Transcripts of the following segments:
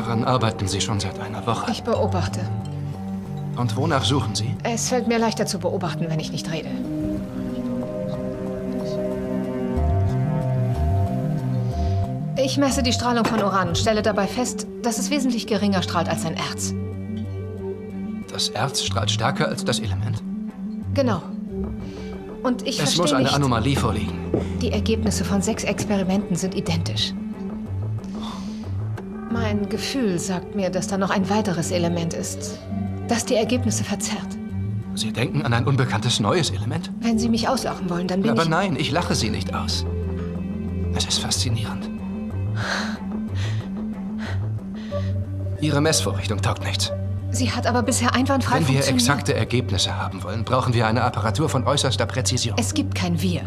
Daran arbeiten Sie schon seit einer Woche. Ich beobachte. Und wonach suchen Sie? Es fällt mir leichter zu beobachten, wenn ich nicht rede. Ich messe die Strahlung von Uran und stelle dabei fest, dass es wesentlich geringer strahlt als ein Erz. Das Erz strahlt stärker als das Element? Genau. Und ich es verstehe Es muss eine nicht. Anomalie vorliegen. Die Ergebnisse von sechs Experimenten sind identisch. Mein Gefühl sagt mir, dass da noch ein weiteres Element ist, das die Ergebnisse verzerrt. Sie denken an ein unbekanntes neues Element? Wenn Sie mich auslachen wollen, dann bin Aber ich... Aber nein, ich lache Sie nicht aus. Es ist faszinierend. Ihre Messvorrichtung taugt nichts. Sie hat aber bisher einwandfrei Wenn wir exakte Ergebnisse haben wollen, brauchen wir eine Apparatur von äußerster Präzision. Es gibt kein Wir.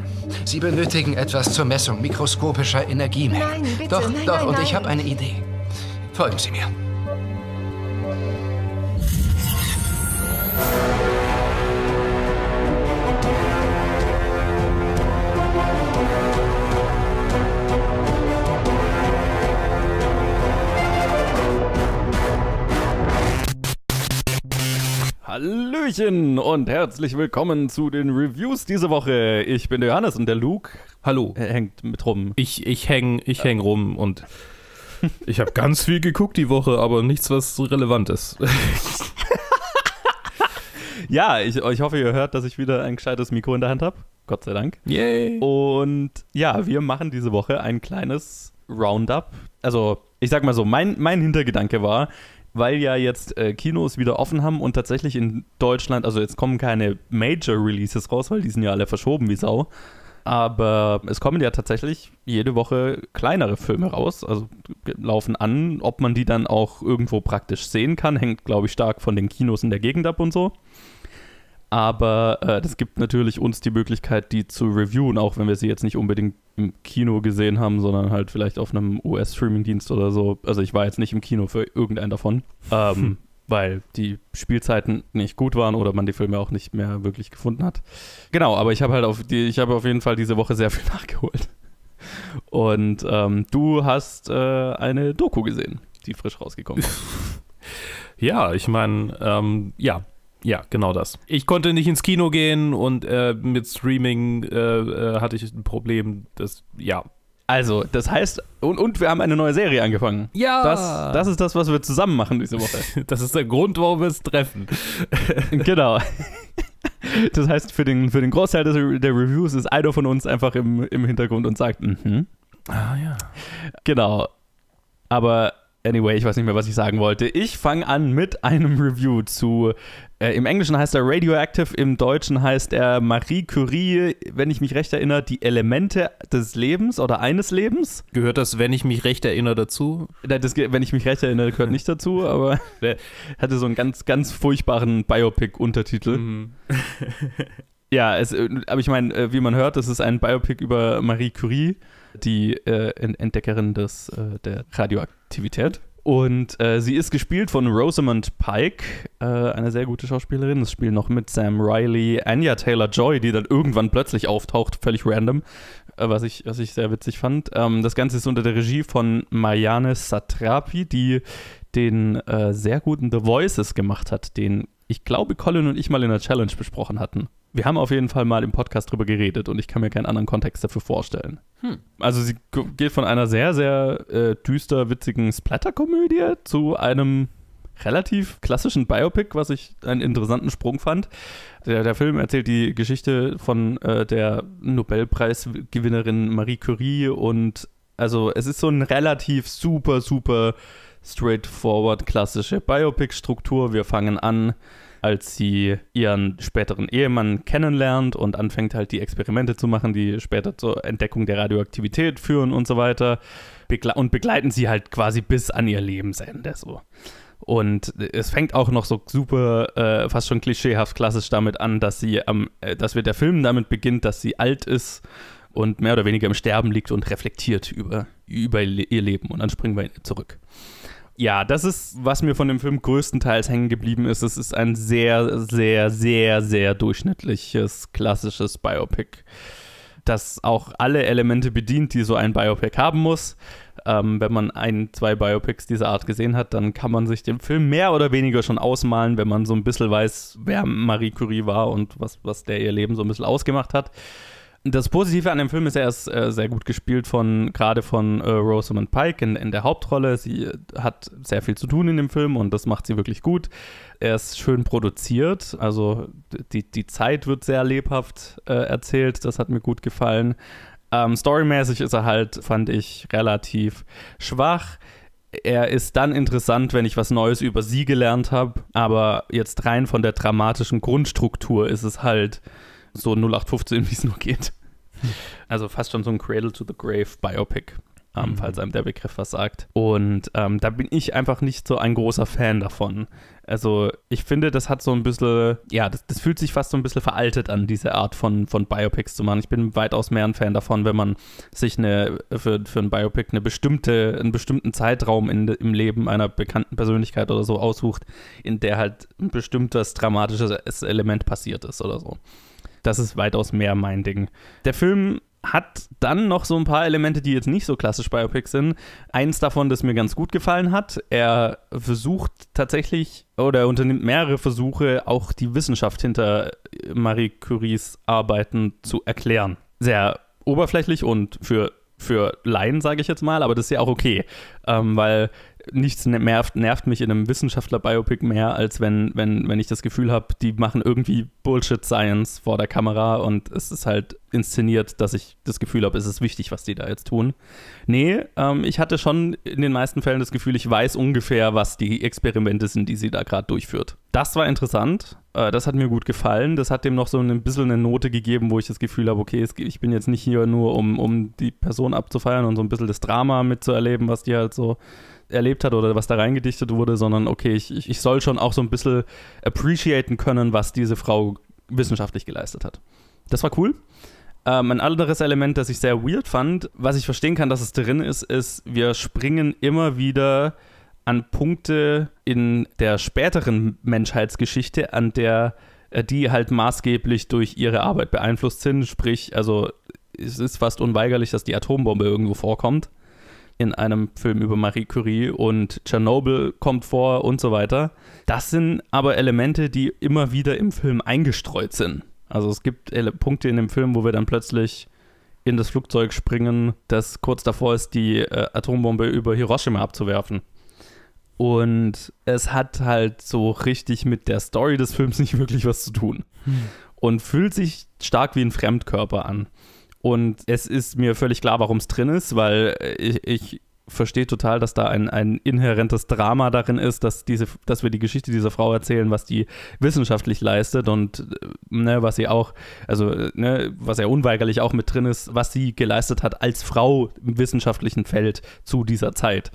Sie benötigen etwas zur Messung mikroskopischer Energiemengen. Nein, bitte. Doch, nein, doch, nein, und nein. ich habe eine Idee. Folgen Sie mir. Hallöchen und herzlich willkommen zu den Reviews diese Woche. Ich bin der Johannes und der Luke. Hallo. Äh, hängt mit rum. Ich, ich häng, ich häng rum und Ich habe ganz viel geguckt die Woche, aber nichts, was relevant ist. ja, ich, ich hoffe, ihr hört, dass ich wieder ein gescheites Mikro in der Hand habe. Gott sei Dank. Yay! Und ja, wir machen diese Woche ein kleines Roundup. Also, ich sag mal so, mein, mein Hintergedanke war, weil ja jetzt äh, Kinos wieder offen haben und tatsächlich in Deutschland, also jetzt kommen keine Major Releases raus, weil die sind ja alle verschoben wie Sau. Aber es kommen ja tatsächlich jede Woche kleinere Filme raus, also laufen an. Ob man die dann auch irgendwo praktisch sehen kann, hängt, glaube ich, stark von den Kinos in der Gegend ab und so. Aber äh, das gibt natürlich uns die Möglichkeit, die zu reviewen, auch wenn wir sie jetzt nicht unbedingt im Kino gesehen haben, sondern halt vielleicht auf einem US-Streaming-Dienst oder so. Also ich war jetzt nicht im Kino für irgendeinen davon. Ähm, weil die Spielzeiten nicht gut waren oder man die Filme auch nicht mehr wirklich gefunden hat. Genau, aber ich habe halt auf die, ich habe auf jeden Fall diese Woche sehr viel nachgeholt. Und ähm, du hast äh, eine Doku gesehen, die frisch rausgekommen ist. ja, ich meine, ähm, ja, ja, genau das. Ich konnte nicht ins Kino gehen und äh, mit Streaming äh, äh hatte ich ein Problem, das, ja, also, das heißt, und, und wir haben eine neue Serie angefangen. Ja. Das, das ist das, was wir zusammen machen diese Woche. das ist der Grund, warum wir es treffen. genau. Das heißt, für den, für den Großteil des, der Reviews ist einer von uns einfach im, im Hintergrund und sagt, mhm. Mm ah ja. Genau. Aber Anyway, ich weiß nicht mehr, was ich sagen wollte. Ich fange an mit einem Review zu. Äh, Im Englischen heißt er Radioactive, im Deutschen heißt er Marie Curie, wenn ich mich recht erinnere, die Elemente des Lebens oder eines Lebens. Gehört das, wenn ich mich recht erinnere, dazu? Das, wenn ich mich recht erinnere, gehört nicht dazu, aber der hatte so einen ganz, ganz furchtbaren Biopic-Untertitel. Mhm. ja, es, äh, aber ich meine, äh, wie man hört, es ist ein Biopic über Marie Curie die äh, Entdeckerin des, äh, der Radioaktivität. Und äh, sie ist gespielt von Rosamund Pike, äh, eine sehr gute Schauspielerin. Das Spiel noch mit Sam Riley, Anya Taylor Joy, die dann irgendwann plötzlich auftaucht, völlig random, äh, was, ich, was ich sehr witzig fand. Ähm, das Ganze ist unter der Regie von Marianne Satrapi, die den äh, sehr guten The Voices gemacht hat, den ich glaube Colin und ich mal in der Challenge besprochen hatten. Wir haben auf jeden Fall mal im Podcast drüber geredet und ich kann mir keinen anderen Kontext dafür vorstellen. Hm. Also sie geht von einer sehr, sehr äh, düster, witzigen Splatter-Komödie zu einem relativ klassischen Biopic, was ich einen interessanten Sprung fand. Der, der Film erzählt die Geschichte von äh, der Nobelpreisgewinnerin Marie Curie und also es ist so ein relativ super, super straightforward klassische Biopic-Struktur. Wir fangen an als sie ihren späteren Ehemann kennenlernt und anfängt halt die Experimente zu machen, die später zur Entdeckung der Radioaktivität führen und so weiter. Begle und begleiten sie halt quasi bis an ihr Lebensende so. Und es fängt auch noch so super, äh, fast schon klischeehaft klassisch damit an, dass sie am, äh, dass wir der Film damit beginnt, dass sie alt ist und mehr oder weniger im Sterben liegt und reflektiert über, über ihr Leben. Und dann springen wir zurück. Ja, das ist, was mir von dem Film größtenteils hängen geblieben ist. Es ist ein sehr, sehr, sehr, sehr durchschnittliches, klassisches Biopic, das auch alle Elemente bedient, die so ein Biopic haben muss. Ähm, wenn man ein, zwei Biopics dieser Art gesehen hat, dann kann man sich den Film mehr oder weniger schon ausmalen, wenn man so ein bisschen weiß, wer Marie Curie war und was, was der ihr Leben so ein bisschen ausgemacht hat. Das Positive an dem Film ist, er ist äh, sehr gut gespielt von gerade von äh, Rosamund Pike in, in, der Hauptrolle. Sie äh, hat sehr viel zu tun in dem Film und das macht sie wirklich gut. Er ist schön produziert, also die, die Zeit wird sehr lebhaft äh, erzählt. Das hat mir gut gefallen. Ähm, storymäßig ist er halt, fand ich, relativ schwach er ist dann interessant, wenn ich was Neues über sie gelernt habe, aber jetzt rein von der dramatischen Grundstruktur ist es halt so 0815, wie es nur geht. Also fast schon so ein Cradle to the Grave Biopic, ähm, mhm. falls einem der Begriff was sagt. Und ähm, da bin ich einfach nicht so ein großer Fan davon. Also ich finde, das hat so ein bisschen, ja, das, das, fühlt sich fast so ein bisschen veraltet an, diese Art von, von Biopics zu machen. Ich bin weitaus mehr ein Fan davon, wenn man sich eine, für, für ein Biopic eine bestimmte, einen bestimmten Zeitraum in, im Leben einer bekannten Persönlichkeit oder so aussucht, in der halt ein bestimmtes dramatisches Element passiert ist oder so. Das ist weitaus mehr mein Ding. Der Film hat dann noch so ein paar Elemente, die jetzt nicht so klassisch Biopic sind. Eins davon, das mir ganz gut gefallen hat. Er versucht tatsächlich oder unternimmt mehrere Versuche, auch die Wissenschaft hinter Marie Curies Arbeiten zu erklären. Sehr oberflächlich und für, für Laien, sage ich jetzt mal, aber das ist ja auch okay, ähm, weil nichts nervt, nervt mich in einem Wissenschaftler-Biopic mehr, als wenn, wenn, wenn ich das Gefühl habe, die machen irgendwie Bullshit-Science vor der Kamera und es ist halt inszeniert, dass ich das Gefühl habe, es ist wichtig, was die da jetzt tun. Nee, ähm, ich hatte schon in den meisten Fällen das Gefühl, ich weiß ungefähr, was die Experimente sind, die sie da gerade durchführt. Das war interessant, äh, das hat mir gut gefallen, das hat dem noch so ein bisschen eine Note gegeben, wo ich das Gefühl habe, okay, es, ich bin jetzt nicht hier nur, um, um die Person abzufeiern und so ein bisschen das Drama mitzuerleben, was die halt so erlebt hat oder was da reingedichtet wurde, sondern okay, ich, ich soll schon auch so ein bisschen appreciaten können, was diese Frau wissenschaftlich geleistet hat. Das war cool. Ähm, ein anderes Element, das ich sehr weird fand, was ich verstehen kann, dass es drin ist, ist, wir springen immer wieder an Punkte in der späteren Menschheitsgeschichte, an der äh, die halt maßgeblich durch ihre Arbeit beeinflusst sind. Sprich, also es ist fast unweigerlich, dass die Atombombe irgendwo vorkommt in einem Film über Marie Curie und Tschernobyl kommt vor und so weiter. Das sind aber Elemente, die immer wieder im Film eingestreut sind. Also es gibt Punkte in dem Film, wo wir dann plötzlich in das Flugzeug springen, das kurz davor ist, die äh, Atombombe über Hiroshima abzuwerfen. Und es hat halt so richtig mit der Story des Films nicht wirklich was zu tun. Hm. Und fühlt sich stark wie ein Fremdkörper an. Und es ist mir völlig klar, warum es drin ist, weil äh, ich, ich verstehe total, dass da ein, ein inhärentes Drama darin ist, dass, diese, dass wir die Geschichte dieser Frau erzählen, was die wissenschaftlich leistet und äh, ne, was sie auch, also äh, ne, was ja unweigerlich auch mit drin ist, was sie geleistet hat als Frau im wissenschaftlichen Feld zu dieser Zeit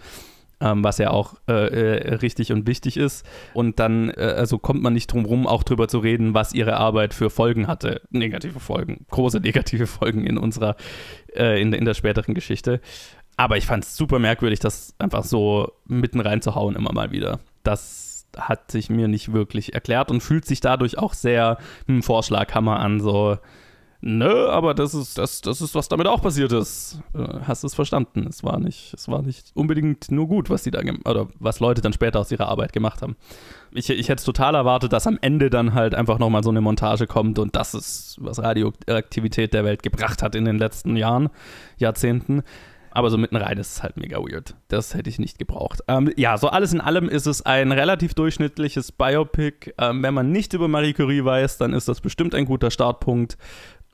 ähm, was ja auch äh, äh, richtig und wichtig ist. Und dann äh, also kommt man nicht drum rum, auch drüber zu reden, was ihre Arbeit für Folgen hatte. Negative Folgen, große negative Folgen in unserer, äh, in, in der späteren Geschichte. Aber ich fand es super merkwürdig, das einfach so mitten reinzuhauen, immer mal wieder. Das hat sich mir nicht wirklich erklärt und fühlt sich dadurch auch sehr ein hm, Vorschlaghammer an, so Nö, ne, aber das ist, das, das ist, was damit auch passiert ist. Äh, hast du es verstanden? Es war nicht, es war nicht unbedingt nur gut, was die da oder was Leute dann später aus ihrer Arbeit gemacht haben. Ich, ich hätte es total erwartet, dass am Ende dann halt einfach nochmal so eine Montage kommt und das ist, was Radioaktivität der Welt gebracht hat in den letzten Jahren, Jahrzehnten. Aber so mitten rein ist es halt mega weird. Das hätte ich nicht gebraucht. Ähm, ja, so alles in allem ist es ein relativ durchschnittliches Biopic. Ähm, wenn man nicht über Marie Curie weiß, dann ist das bestimmt ein guter Startpunkt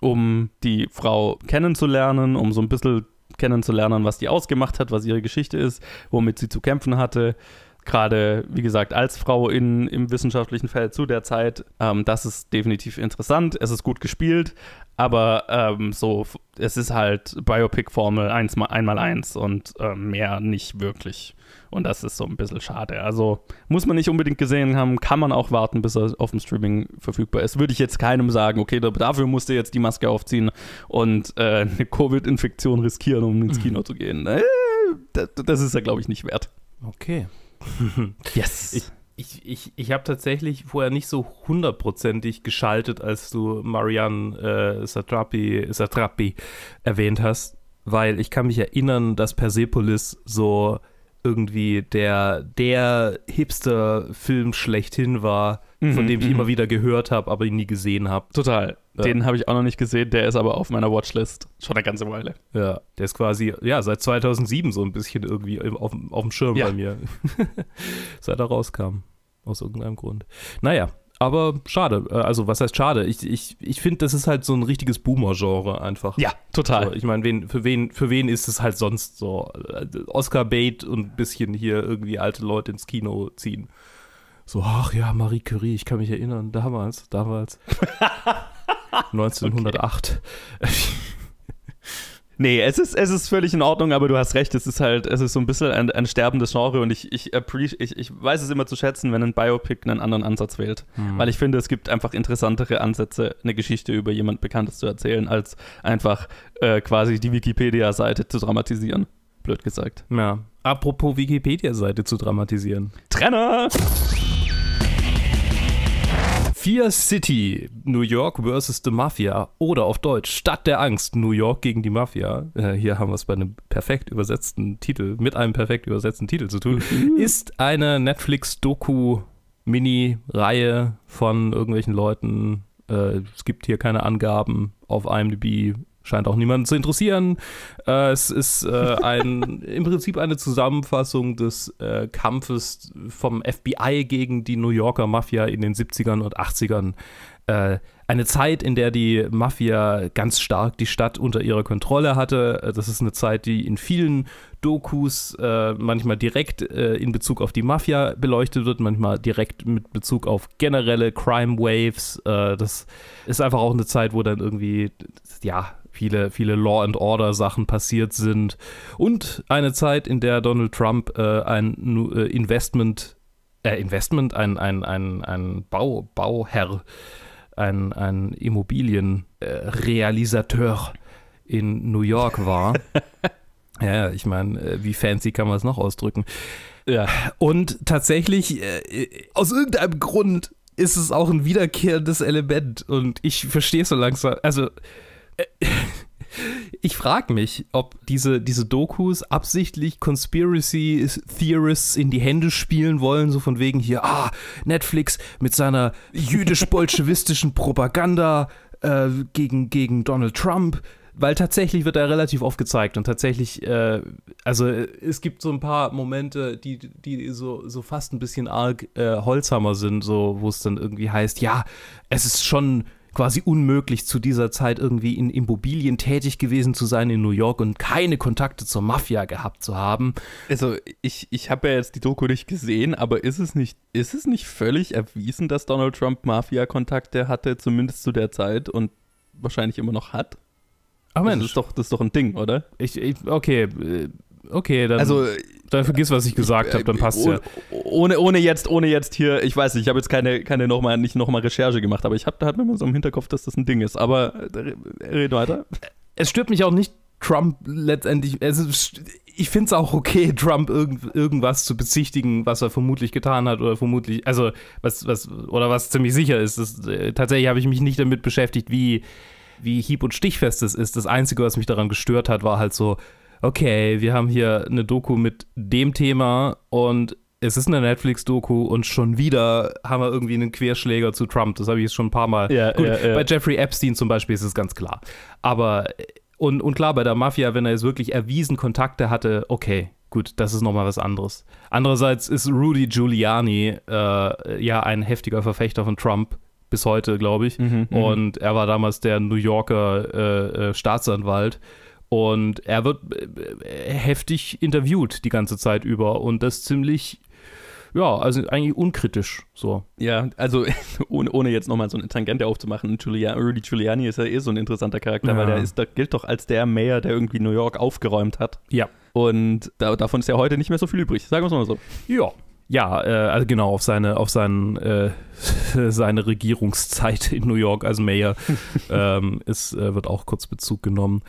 um die Frau kennenzulernen, um so ein bisschen kennenzulernen, was die ausgemacht hat, was ihre Geschichte ist, womit sie zu kämpfen hatte gerade, wie gesagt, als Frau in, im wissenschaftlichen Feld zu der Zeit, ähm, das ist definitiv interessant. Es ist gut gespielt, aber ähm, so, es ist halt Biopic-Formel 1 mal, 1 eins und äh, mehr nicht wirklich. Und das ist so ein bisschen schade. Also muss man nicht unbedingt gesehen haben, kann man auch warten, bis er auf dem Streaming verfügbar ist. Würde ich jetzt keinem sagen, okay, dafür musst du jetzt die Maske aufziehen und äh, eine Covid-Infektion riskieren, um ins Kino zu gehen. Äh, das, das ist ja, glaube ich, nicht wert. Okay. yes. Ich, ich, ich, ich habe tatsächlich vorher nicht so hundertprozentig geschaltet, als du Marianne äh, Satrapi, Satrapi erwähnt hast, weil ich kann mich erinnern, dass Persepolis so irgendwie der, der Hipster-Film schlechthin war, mhm, von dem ich mhm. immer wieder gehört habe, aber ihn nie gesehen habe. Total. Ja. Den habe ich auch noch nicht gesehen, der ist aber auf meiner Watchlist schon eine ganze Weile. Ja, der ist quasi, ja, seit 2007 so ein bisschen irgendwie auf, auf dem Schirm ja. bei mir. seit er rauskam, aus irgendeinem Grund. Naja, aber schade. Äh, also, was heißt schade? Ich, ich, ich finde, das ist halt so ein richtiges Boomer-Genre einfach. Ja, total. So, ich meine, wen, für, wen, für wen ist es halt sonst so? Äh, Oscar-Bait und ein bisschen hier irgendwie alte Leute ins Kino ziehen. So, ach ja, Marie Curie, ich kann mich erinnern, damals, damals. 1908. Nee, es ist, es ist völlig in Ordnung, aber du hast recht, es ist halt, es ist so ein bisschen ein, ein sterbendes Genre und ich, ich, ich, ich weiß es immer zu schätzen, wenn ein Biopic einen anderen Ansatz wählt. Mhm. Weil ich finde, es gibt einfach interessantere Ansätze, eine Geschichte über jemand Bekanntes zu erzählen, als einfach äh, quasi die Wikipedia-Seite zu dramatisieren. Blöd gesagt. Ja. Apropos Wikipedia-Seite zu dramatisieren. Trenner! Fear City, New York versus The Mafia oder auf Deutsch Stadt der Angst, New York gegen die Mafia. Äh, hier haben wir es bei einem perfekt übersetzten Titel, mit einem perfekt übersetzten Titel zu tun, mhm. ist eine Netflix-Doku. Mini-Reihe von irgendwelchen Leuten. Äh, es gibt hier keine Angaben auf IMDb scheint auch niemanden zu interessieren. Äh, es ist äh, ein, im Prinzip eine Zusammenfassung des äh, Kampfes vom FBI gegen die New Yorker Mafia in den 70ern und 80ern. Äh, eine Zeit, in der die Mafia ganz stark die Stadt unter ihrer Kontrolle hatte. Äh, das ist eine Zeit, die in vielen Dokus äh, manchmal direkt in Bezug auf die Mafia beleuchtet wird, manchmal direkt mit Bezug auf generelle Crime Waves. das ist einfach auch eine Zeit, wo dann irgendwie, ja, viele, viele Law and Order Sachen passiert sind und eine Zeit, in der Donald Trump äh, ein äh, Investment, äh, Investment, ein, ein, ein, ein Bau, Bauherr, ein, ein Immobilienrealisateur in New York war. ja, ich meine, äh, wie fancy kann man es noch ausdrücken? Ja. Und tatsächlich, äh, aus irgendeinem Grund ist es auch ein wiederkehrendes Element und ich verstehe so langsam, also äh, ich frage mich, ob diese, diese Dokus absichtlich Conspiracy Theorists in die Hände spielen wollen, so von wegen hier, ah, Netflix mit seiner jüdisch-bolschewistischen Propaganda äh, gegen, gegen Donald Trump weil tatsächlich wird er relativ oft gezeigt und tatsächlich, äh, also äh, es gibt so ein paar Momente, die, die so, so fast ein bisschen arg äh, Holzhammer sind, so wo es dann irgendwie heißt, ja, es ist schon quasi unmöglich zu dieser Zeit irgendwie in Immobilien tätig gewesen zu sein in New York und keine Kontakte zur Mafia gehabt zu haben. Also ich, ich habe ja jetzt die Doku nicht gesehen, aber ist es nicht, ist es nicht völlig erwiesen, dass Donald Trump Mafia-Kontakte hatte, zumindest zu der Zeit und wahrscheinlich immer noch hat? Ach Mensch. Das ist doch, das ist doch ein Ding, oder? Ich, ich, okay, äh, okay, dann, also, dann vergiss, was ich gesagt habe, äh, dann passt ohne, ja. Ohne, ohne jetzt, ohne jetzt hier, ich weiß nicht, ich habe jetzt keine, keine nochmal, nicht nochmal Recherche gemacht, aber ich habe da hat mir mal so im Hinterkopf, dass das ein Ding ist. Aber äh, red weiter. Es stört mich auch nicht, Trump letztendlich, also ich finde es auch okay, Trump irgend, irgendwas zu bezichtigen, was er vermutlich getan hat oder vermutlich, also was, was, oder was ziemlich sicher ist. Das, äh, tatsächlich habe ich mich nicht damit beschäftigt, wie, wie hieb- und stichfest es ist. Das Einzige, was mich daran gestört hat, war halt so, okay, wir haben hier eine Doku mit dem Thema und es ist eine Netflix-Doku und schon wieder haben wir irgendwie einen Querschläger zu Trump. Das habe ich jetzt schon ein paar Mal. Ja, Gut, ja, ja. Bei Jeffrey Epstein zum Beispiel ist es ganz klar. Aber und, und klar, bei der Mafia, wenn er jetzt wirklich erwiesen Kontakte hatte, okay, gut, das ist nochmal was anderes. Andererseits ist Rudy Giuliani äh, ja ein heftiger Verfechter von Trump bis heute, glaube ich. Mhm, mhm. und er war damals der New Yorker äh, äh Staatsanwalt. Und er wird äh, äh, heftig interviewt die ganze Zeit über und das ziemlich ja, also eigentlich unkritisch so. Ja, also ohne, ohne jetzt nochmal so eine Tangente aufzumachen, Giuliani, Rudy Giuliani ist ja eh so ein interessanter Charakter, ja. weil der ist, der gilt doch als der Mayor, der irgendwie New York aufgeräumt hat. Ja. Und da, davon ist ja heute nicht mehr so viel übrig, sagen wir es mal so. Ja. Ja, äh, also genau, auf seine, auf seinen, äh, seine Regierungszeit in New York als Mayor ähm, ist, äh, wird auch kurz Bezug genommen.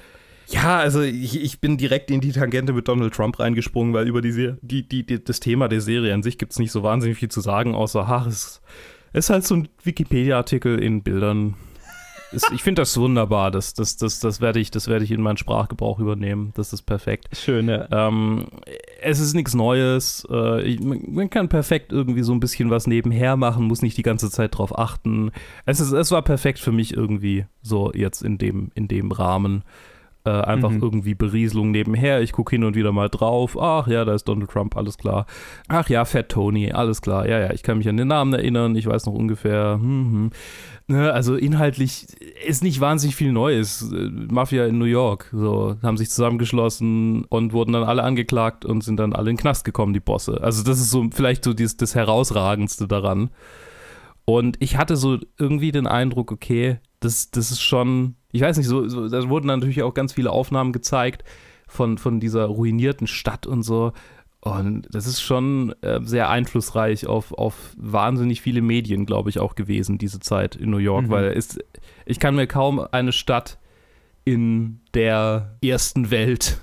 Ja, also ich, ich, bin direkt in die Tangente mit Donald Trump reingesprungen, weil über die, die, die, die das Thema der Serie an sich gibt es nicht so wahnsinnig viel zu sagen, außer, ha, es ist halt so ein Wikipedia-Artikel in Bildern. Ist, ich finde das wunderbar. Das, das, das, das werde ich, werd ich in meinen Sprachgebrauch übernehmen. Das ist perfekt. Schön, ja. Ähm, es ist nichts Neues. Äh, ich, man kann perfekt irgendwie so ein bisschen was nebenher machen, muss nicht die ganze Zeit drauf achten. Es, ist, es war perfekt für mich irgendwie, so jetzt in dem, in dem Rahmen. Äh, einfach mhm. irgendwie Berieselung nebenher. Ich gucke hin und wieder mal drauf. Ach ja, da ist Donald Trump, alles klar. Ach ja, Fat Tony, alles klar. Ja, ja, ich kann mich an den Namen erinnern. Ich weiß noch ungefähr. Hm, hm. Also inhaltlich ist nicht wahnsinnig viel Neues. Äh, Mafia in New York, so haben sich zusammengeschlossen und wurden dann alle angeklagt und sind dann alle in den Knast gekommen, die Bosse. Also das ist so vielleicht so dieses, das herausragendste daran. Und ich hatte so irgendwie den Eindruck, okay, das, das ist schon ich weiß nicht, so, so da wurden natürlich auch ganz viele Aufnahmen gezeigt von, von dieser ruinierten Stadt und so. Und das ist schon äh, sehr einflussreich auf, auf wahnsinnig viele Medien, glaube ich, auch gewesen, diese Zeit in New York, mhm. weil ist, ich kann mir kaum eine Stadt in der ersten Welt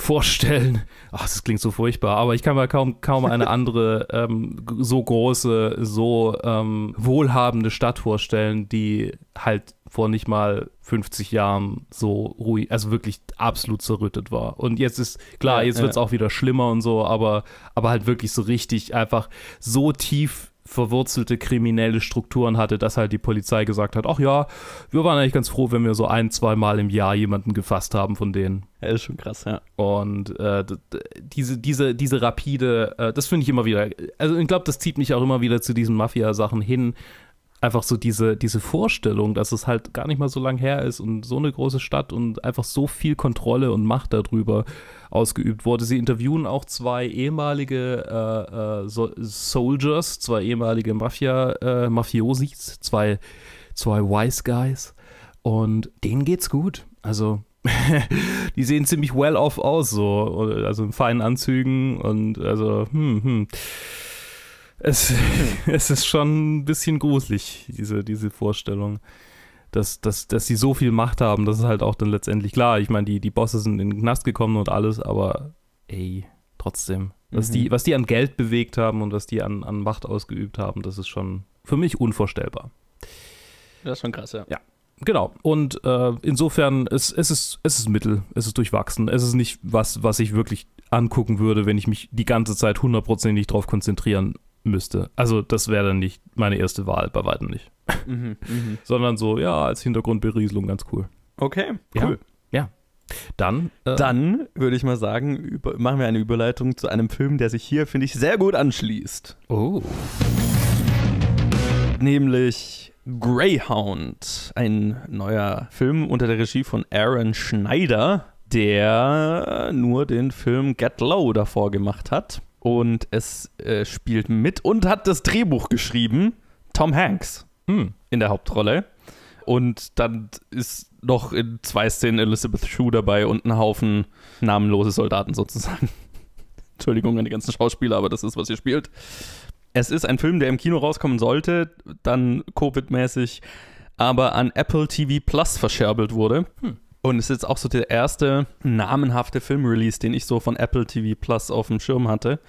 vorstellen. Ach, das klingt so furchtbar, aber ich kann mir kaum, kaum eine andere ähm, so große, so ähm, wohlhabende Stadt vorstellen, die halt vor nicht mal 50 Jahren so ruhig, also wirklich absolut zerrüttet war. Und jetzt ist, klar, jetzt wird es auch wieder schlimmer und so, aber, aber halt wirklich so richtig einfach so tief verwurzelte kriminelle Strukturen hatte, dass halt die Polizei gesagt hat, ach ja, wir waren eigentlich ganz froh, wenn wir so ein, zwei Mal im Jahr jemanden gefasst haben von denen. Ja, ist schon krass, ja. Und äh, diese, diese, diese rapide, äh, das finde ich immer wieder, also ich glaube, das zieht mich auch immer wieder zu diesen Mafia-Sachen hin, einfach so diese, diese Vorstellung, dass es halt gar nicht mal so lang her ist und so eine große Stadt und einfach so viel Kontrolle und Macht darüber ausgeübt wurde. Sie interviewen auch zwei ehemalige äh, äh, so Soldiers, zwei ehemalige Mafia, äh, Mafiosis, zwei, zwei Wise Guys und denen geht's gut. Also die sehen ziemlich well off aus, so. Also in feinen Anzügen und also, hm, hm. Es, es ist schon ein bisschen gruselig, diese, diese Vorstellung. Dass, dass, dass sie so viel Macht haben, das ist halt auch dann letztendlich klar. Ich meine, die, die Bosse sind in den Knast gekommen und alles, aber ey, trotzdem. Was, mhm. die, was die an Geld bewegt haben und was die an, an Macht ausgeübt haben, das ist schon für mich unvorstellbar. Das ist schon krass, ja. Ja, genau. Und äh, insofern, es, es, ist, es ist Mittel, es ist durchwachsen. Es ist nicht was, was ich wirklich angucken würde, wenn ich mich die ganze Zeit hundertprozentig darauf konzentrieren würde müsste. Also das wäre dann nicht meine erste Wahl, bei weitem nicht. Mhm, mhm. Sondern so, ja, als Hintergrundberieselung ganz cool. Okay, cool. Ja. ja. Dann, äh, dann würde ich mal sagen, über, machen wir eine Überleitung zu einem Film, der sich hier, finde ich, sehr gut anschließt. Oh. Nämlich Greyhound, ein neuer Film unter der Regie von Aaron Schneider, der nur den Film Get Low davor gemacht hat. Und es äh, spielt mit und hat das Drehbuch geschrieben, Tom Hanks hm. in der Hauptrolle. Und dann ist noch in zwei Szenen Elizabeth Shue dabei und ein Haufen namenlose Soldaten sozusagen. Entschuldigung an die ganzen Schauspieler, aber das ist, was ihr spielt. Es ist ein Film, der im Kino rauskommen sollte, dann Covid-mäßig, aber an Apple TV Plus verscherbelt wurde. Hm. Und es ist jetzt auch so der erste namenhafte Filmrelease, den ich so von Apple TV Plus auf dem Schirm hatte.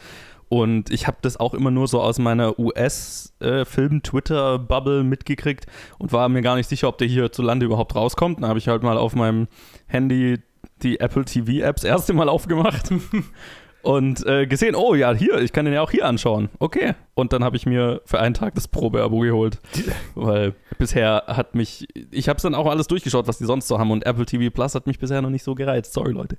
Und ich habe das auch immer nur so aus meiner US-Film-Twitter-Bubble äh, mitgekriegt und war mir gar nicht sicher, ob der hier zu überhaupt rauskommt. Dann habe ich halt mal auf meinem Handy die Apple TV-Apps erste Mal aufgemacht und äh, gesehen, oh ja, hier, ich kann den ja auch hier anschauen. Okay. Und dann habe ich mir für einen Tag das Probeabo geholt, weil bisher hat mich, ich habe es dann auch alles durchgeschaut, was die sonst so haben und Apple TV Plus hat mich bisher noch nicht so gereizt. Sorry, Leute.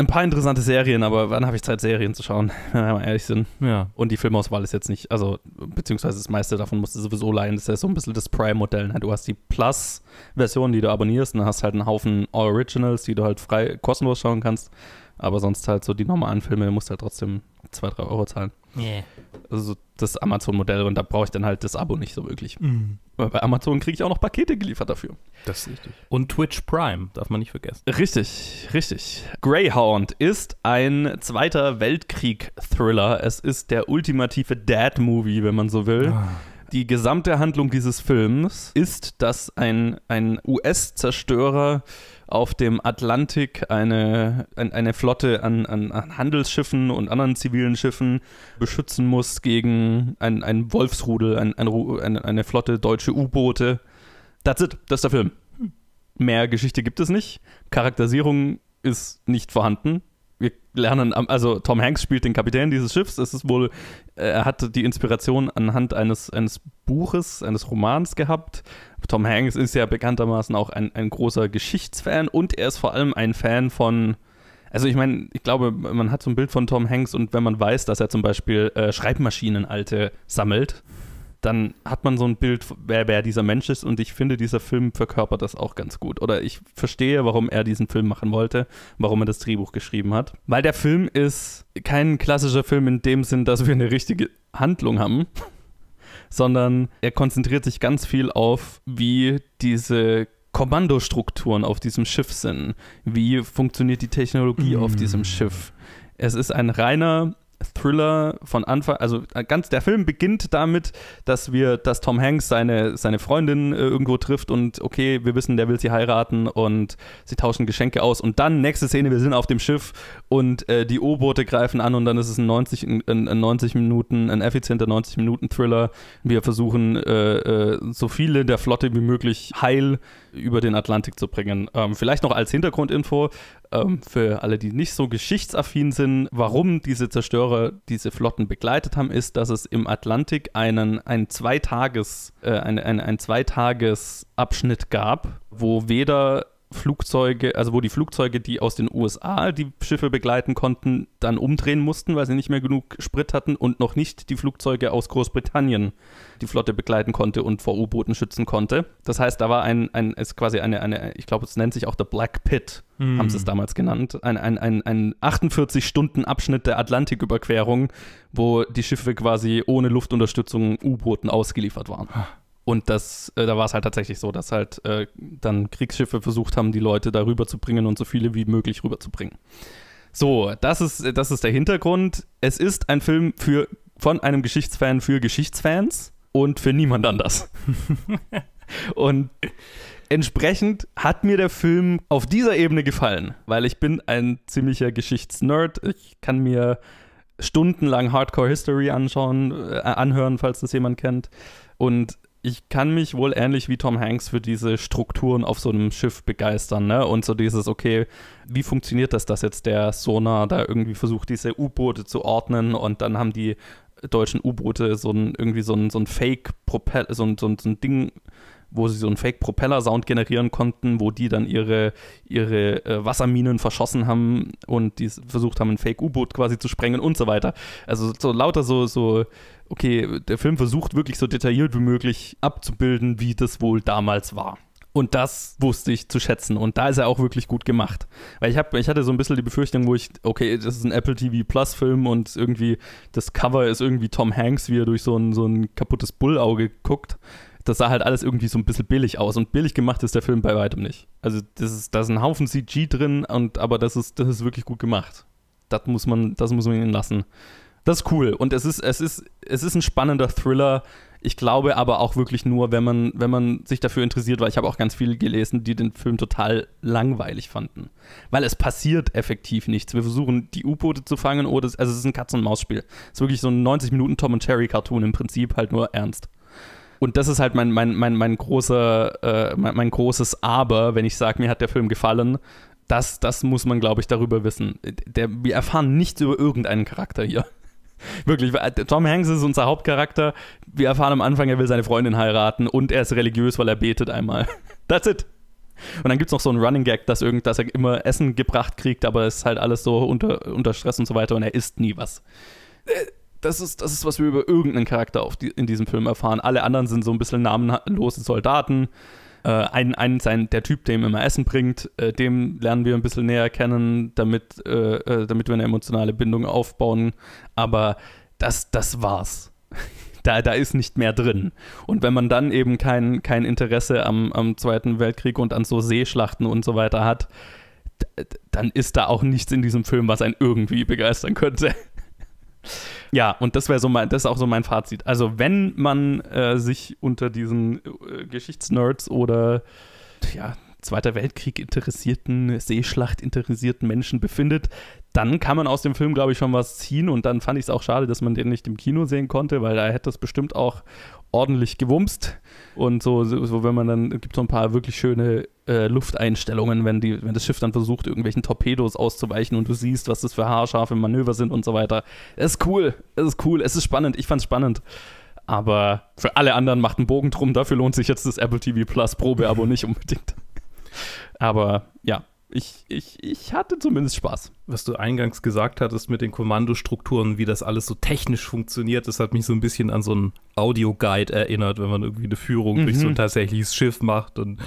Ein paar interessante Serien, aber wann habe ich Zeit, Serien zu schauen, wenn wir mal ehrlich sind? Ja. Und die Filmauswahl ist jetzt nicht, also, beziehungsweise das meiste davon musst du sowieso leihen. Das ist ja so ein bisschen das Prime-Modell. Du hast die Plus-Version, die du abonnierst, und dann hast halt einen Haufen All Originals, die du halt frei kostenlos schauen kannst. Aber sonst halt so die normalen Filme du musst halt trotzdem 2, 3 Euro zahlen. Yeah. Also das Amazon-Modell und da brauche ich dann halt das Abo nicht so wirklich. Mm. Weil bei Amazon kriege ich auch noch Pakete geliefert dafür. Das ist richtig. Und Twitch Prime, darf man nicht vergessen. Richtig, richtig. Greyhound ist ein Zweiter Weltkrieg-Thriller. Es ist der ultimative Dad-Movie, wenn man so will. Ah. Die gesamte Handlung dieses Films ist, dass ein, ein US-Zerstörer auf dem Atlantik eine, eine Flotte an, an, an Handelsschiffen und anderen zivilen Schiffen beschützen muss gegen einen Wolfsrudel, ein, ein, eine Flotte deutsche U-Boote. That's it, das ist der Film. Mehr Geschichte gibt es nicht. Charakterisierung ist nicht vorhanden wir lernen, also Tom Hanks spielt den Kapitän dieses Schiffs. Es ist wohl, äh, er hatte die Inspiration anhand eines, eines Buches, eines Romans gehabt. Tom Hanks ist ja bekanntermaßen auch ein, ein großer Geschichtsfan und er ist vor allem ein Fan von. Also ich meine, ich glaube, man hat so ein Bild von Tom Hanks und wenn man weiß, dass er zum Beispiel äh, Schreibmaschinen alte sammelt, dann hat man so ein Bild, wer, wer dieser Mensch ist. Und ich finde, dieser Film verkörpert das auch ganz gut. Oder ich verstehe, warum er diesen Film machen wollte, warum er das Drehbuch geschrieben hat. Weil der Film ist kein klassischer Film in dem Sinn, dass wir eine richtige Handlung haben sondern er konzentriert sich ganz viel auf, wie diese Kommandostrukturen auf diesem Schiff sind, wie funktioniert die Technologie mhm. auf mm. diesem Schiff. Es ist ein reiner Thriller von Anfang, also äh, ganz der Film beginnt damit, dass wir, dass Tom Hanks seine, seine Freundin äh, irgendwo trifft und okay, wir wissen, der will sie heiraten und sie tauschen Geschenke aus und dann nächste Szene, wir sind auf dem Schiff und äh, die O-Boote greifen an und dann ist es ein 90, ein, ein 90 Minuten, ein effizienter 90 Minuten Thriller. Wir versuchen äh, äh, so viele der Flotte wie möglich heil über den Atlantik zu bringen. Ähm, vielleicht noch als Hintergrundinfo ähm, für alle, die nicht so geschichtsaffin sind, warum diese Zerstörer diese Flotten begleitet haben, ist, dass es im Atlantik einen, einen Zweitages, äh, ein, ein, ein Zweitagesabschnitt gab, wo weder Flugzeuge, also wo die Flugzeuge, die aus den USA die Schiffe begleiten konnten, dann umdrehen mussten, weil sie nicht mehr genug Sprit hatten und noch nicht die Flugzeuge aus Großbritannien die Flotte begleiten konnte und vor U-Booten schützen konnte. Das heißt, da war ein, ein ist quasi eine, eine, ich glaube, es nennt sich auch der Black Pit, mm. haben sie es damals genannt, ein, ein, ein, ein 48-Stunden-Abschnitt der Atlantiküberquerung, wo die Schiffe quasi ohne Luftunterstützung U-Booten ausgeliefert waren. Und das, äh, da war es halt tatsächlich so, dass halt äh, dann Kriegsschiffe versucht haben, die Leute da rüberzubringen und so viele wie möglich rüberzubringen. So, das ist, das ist der Hintergrund. Es ist ein Film für, von einem Geschichtsfan für Geschichtsfans und für niemand anders. und entsprechend hat mir der Film auf dieser Ebene gefallen, weil ich bin ein ziemlicher Geschichtsnerd. Ich kann mir stundenlang Hardcore History anschauen, äh, anhören, falls das jemand kennt. Und ich kann mich wohl ähnlich wie Tom Hanks für diese Strukturen auf so einem Schiff begeistern, ne? Und so dieses, okay, wie funktioniert das, dass jetzt der Sonar da irgendwie versucht, diese U-Boote zu ordnen und dann haben die deutschen U-Boote so ein, irgendwie so ein, so ein Fake-Propell, so ein, so, ein, so ein Ding wo sie so einen Fake-Propeller-Sound generieren konnten, wo die dann ihre, ihre äh, Wasserminen verschossen haben und die versucht haben, ein Fake-U-Boot quasi zu sprengen und so weiter. Also so lauter so, so, okay, der Film versucht wirklich so detailliert wie möglich abzubilden, wie das wohl damals war. Und das wusste ich zu schätzen. Und da ist er auch wirklich gut gemacht. Weil ich, hab, ich hatte so ein bisschen die Befürchtung, wo ich, okay, das ist ein Apple TV Plus-Film und irgendwie das Cover ist irgendwie Tom Hanks, wie er durch so ein, so ein kaputtes Bullauge guckt das sah halt alles irgendwie so ein bisschen billig aus. Und billig gemacht ist der Film bei weitem nicht. Also das ist, da ist ein Haufen CG drin, und, aber das ist, das ist wirklich gut gemacht. Das muss man, das muss man ihnen lassen. Das ist cool. Und es ist, es ist, es ist ein spannender Thriller. Ich glaube aber auch wirklich nur, wenn man, wenn man sich dafür interessiert, weil ich habe auch ganz viele gelesen, die den Film total langweilig fanden. Weil es passiert effektiv nichts. Wir versuchen, die U-Boote zu fangen, oder es, also es ist ein Katz-und-Maus-Spiel. Es ist wirklich so ein 90-Minuten-Tom-and-Terry-Cartoon im Prinzip, halt nur ernst. Und das ist halt mein, mein, mein, mein, großer, äh, mein, mein großes Aber, wenn ich sage, mir hat der Film gefallen. Das, das muss man, glaube ich, darüber wissen. Der, wir erfahren nichts über irgendeinen Charakter hier. Wirklich, Tom Hanks ist unser Hauptcharakter. Wir erfahren am Anfang, er will seine Freundin heiraten und er ist religiös, weil er betet einmal. That's it. Und dann gibt es noch so einen Running Gag, dass, irgend, dass er immer Essen gebracht kriegt, aber es ist halt alles so unter, unter Stress und so weiter und er isst nie was. Äh, das ist, das ist, was wir über irgendeinen Charakter die, in diesem Film erfahren. Alle anderen sind so ein bisschen namenlose Soldaten. Äh, ein, ein, sein, der Typ, der ihm immer Essen bringt, äh, dem lernen wir ein bisschen näher kennen, damit, äh, äh damit wir eine emotionale Bindung aufbauen. Aber das, das war's. Da, da ist nicht mehr drin. Und wenn man dann eben kein, kein Interesse am, am Zweiten Weltkrieg und an so Seeschlachten und so weiter hat, dann ist da auch nichts in diesem Film, was einen irgendwie begeistern könnte. Ja, und das wäre so mein, das ist auch so mein Fazit. Also, wenn man äh, sich unter diesen äh, Geschichtsnerds oder ja, Zweiter Weltkrieg interessierten, Seeschlacht interessierten Menschen befindet, dann kann man aus dem Film, glaube ich, schon was ziehen. Und dann fand ich es auch schade, dass man den nicht im Kino sehen konnte, weil da hätte das bestimmt auch ordentlich gewumst. Und so, so, wenn man dann, gibt so ein paar wirklich schöne äh, Lufteinstellungen, wenn, die, wenn das Schiff dann versucht, irgendwelchen Torpedos auszuweichen und du siehst, was das für haarscharfe Manöver sind und so weiter. Es ist cool, es ist cool, es ist spannend, ich fand's spannend. Aber für alle anderen macht ein Bogen drum, dafür lohnt sich jetzt das Apple TV Plus Probeabo nicht unbedingt. Aber ja, ich, ich, ich hatte zumindest Spaß. Was du eingangs gesagt hattest mit den Kommandostrukturen, wie das alles so technisch funktioniert, das hat mich so ein bisschen an so einen Audioguide erinnert, wenn man irgendwie eine Führung mhm. durch so ein mhm. tatsächliches Schiff macht und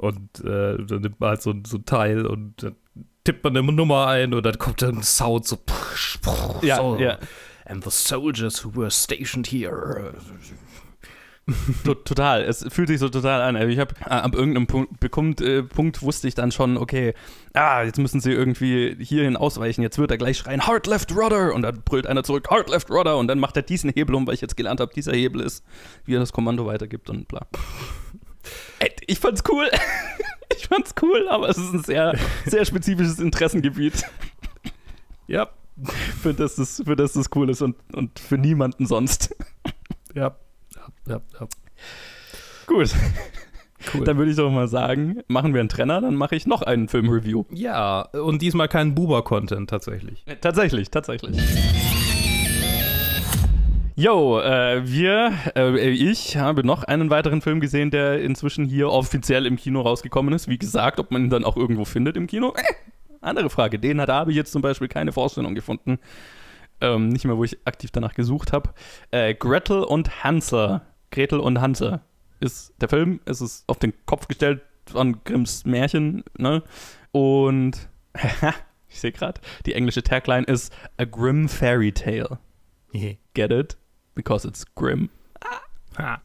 und äh, dann nimmt man halt so, so ein Teil und dann tippt man eine Nummer ein und dann kommt dann ein Sound so. ja, so. ja. And the soldiers who were stationed here. total. Es fühlt sich so total an. Ich habe äh, ab irgendeinem Punkt, bekommt, äh, Punkt wusste ich dann schon, okay, ah, jetzt müssen sie irgendwie hierhin ausweichen. Jetzt wird er gleich schreien, Hard Left Rudder! Und dann brüllt einer zurück, Hard Left Rudder! Und dann macht er diesen Hebel um, weil ich jetzt gelernt habe, dieser Hebel ist, wie er das Kommando weitergibt und bla. Äh, ich fand's cool. Ich fand's cool, aber es ist ein sehr, sehr spezifisches Interessengebiet. Ja. Für das das, für das, das cool ist und, und für niemanden sonst. Ja. ja, ja, ja. Gut. Cool. Dann würde ich doch mal sagen, machen wir einen Trenner, dann mache ich noch einen Filmreview. Ja, und diesmal keinen Buber-Content tatsächlich. Äh, tatsächlich, tatsächlich. Yo, äh, wir, äh, ich habe noch einen weiteren Film gesehen, der inzwischen hier offiziell im Kino rausgekommen ist. Wie gesagt, ob man ihn dann auch irgendwo findet im Kino, äh, andere Frage. Den hat Abe jetzt zum Beispiel keine Vorstellung gefunden. Ähm, nicht mehr, wo ich aktiv danach gesucht habe. Äh, Gretel und Hansel. Gretel und Hansel ist der Film. Es ist auf den Kopf gestellt von Grimms Märchen. Ne? Und ich sehe gerade, die englische Tagline ist A Grim Fairy Tale. Get it? because it's grim. Ah. Ah.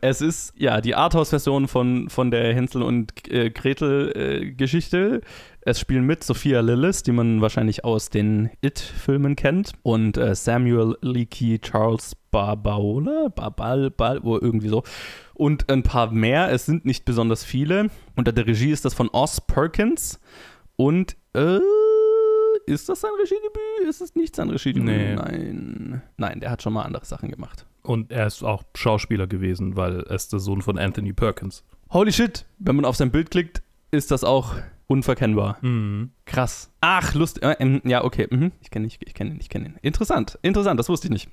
Es ist ja die Arthouse-Version von, von der Hänsel und äh, Gretel-Geschichte. Äh, es spielen mit Sophia Lillis, die man wahrscheinlich aus den It-Filmen kennt, und äh, Samuel Leakey, Charles Barbaola, Barbal, Bal, irgendwie so. Und ein paar mehr. Es sind nicht besonders viele. Unter der Regie ist das von Oz Perkins und äh, ist das sein Regiedebüt? Ist es nicht sein Regiedebüt? Nee. Nein. Nein, der hat schon mal andere Sachen gemacht. Und er ist auch Schauspieler gewesen, weil er ist der Sohn von Anthony Perkins. Holy shit, wenn man auf sein Bild klickt, ist das auch unverkennbar. Mhm. Krass. Ach, Lust. Äh, ähm, ja, okay. Mhm. Ich kenne ihn, ich kenne ihn, ich kenne ihn. Interessant, interessant, das wusste ich nicht.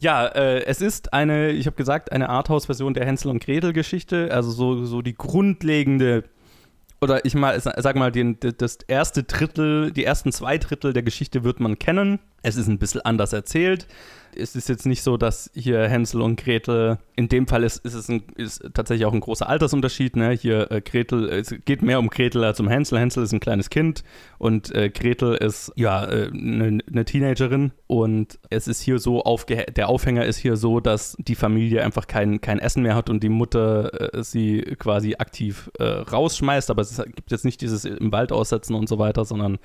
Ja, äh, es ist eine, ich habe gesagt, eine Arthouse-Version der Hänsel- und Gretel-Geschichte. Also so, so die grundlegende oder ich mal, sag mal, den, das erste Drittel, die ersten zwei Drittel der Geschichte wird man kennen. Es ist ein bisschen anders erzählt. Es ist jetzt nicht so, dass hier Hänsel und Gretel, in dem Fall ist, ist es ein, ist tatsächlich auch ein großer Altersunterschied. Ne? Hier äh, Gretel, es geht mehr um Gretel als um Hänsel. Hänsel ist ein kleines Kind und äh, Gretel ist ja eine äh, ne, ne Teenagerin. Und es ist hier so, aufge der Aufhänger ist hier so, dass die Familie einfach kein, kein Essen mehr hat und die Mutter äh, sie quasi aktiv äh, rausschmeißt. Aber es gibt jetzt nicht dieses im Wald aussetzen und so weiter, sondern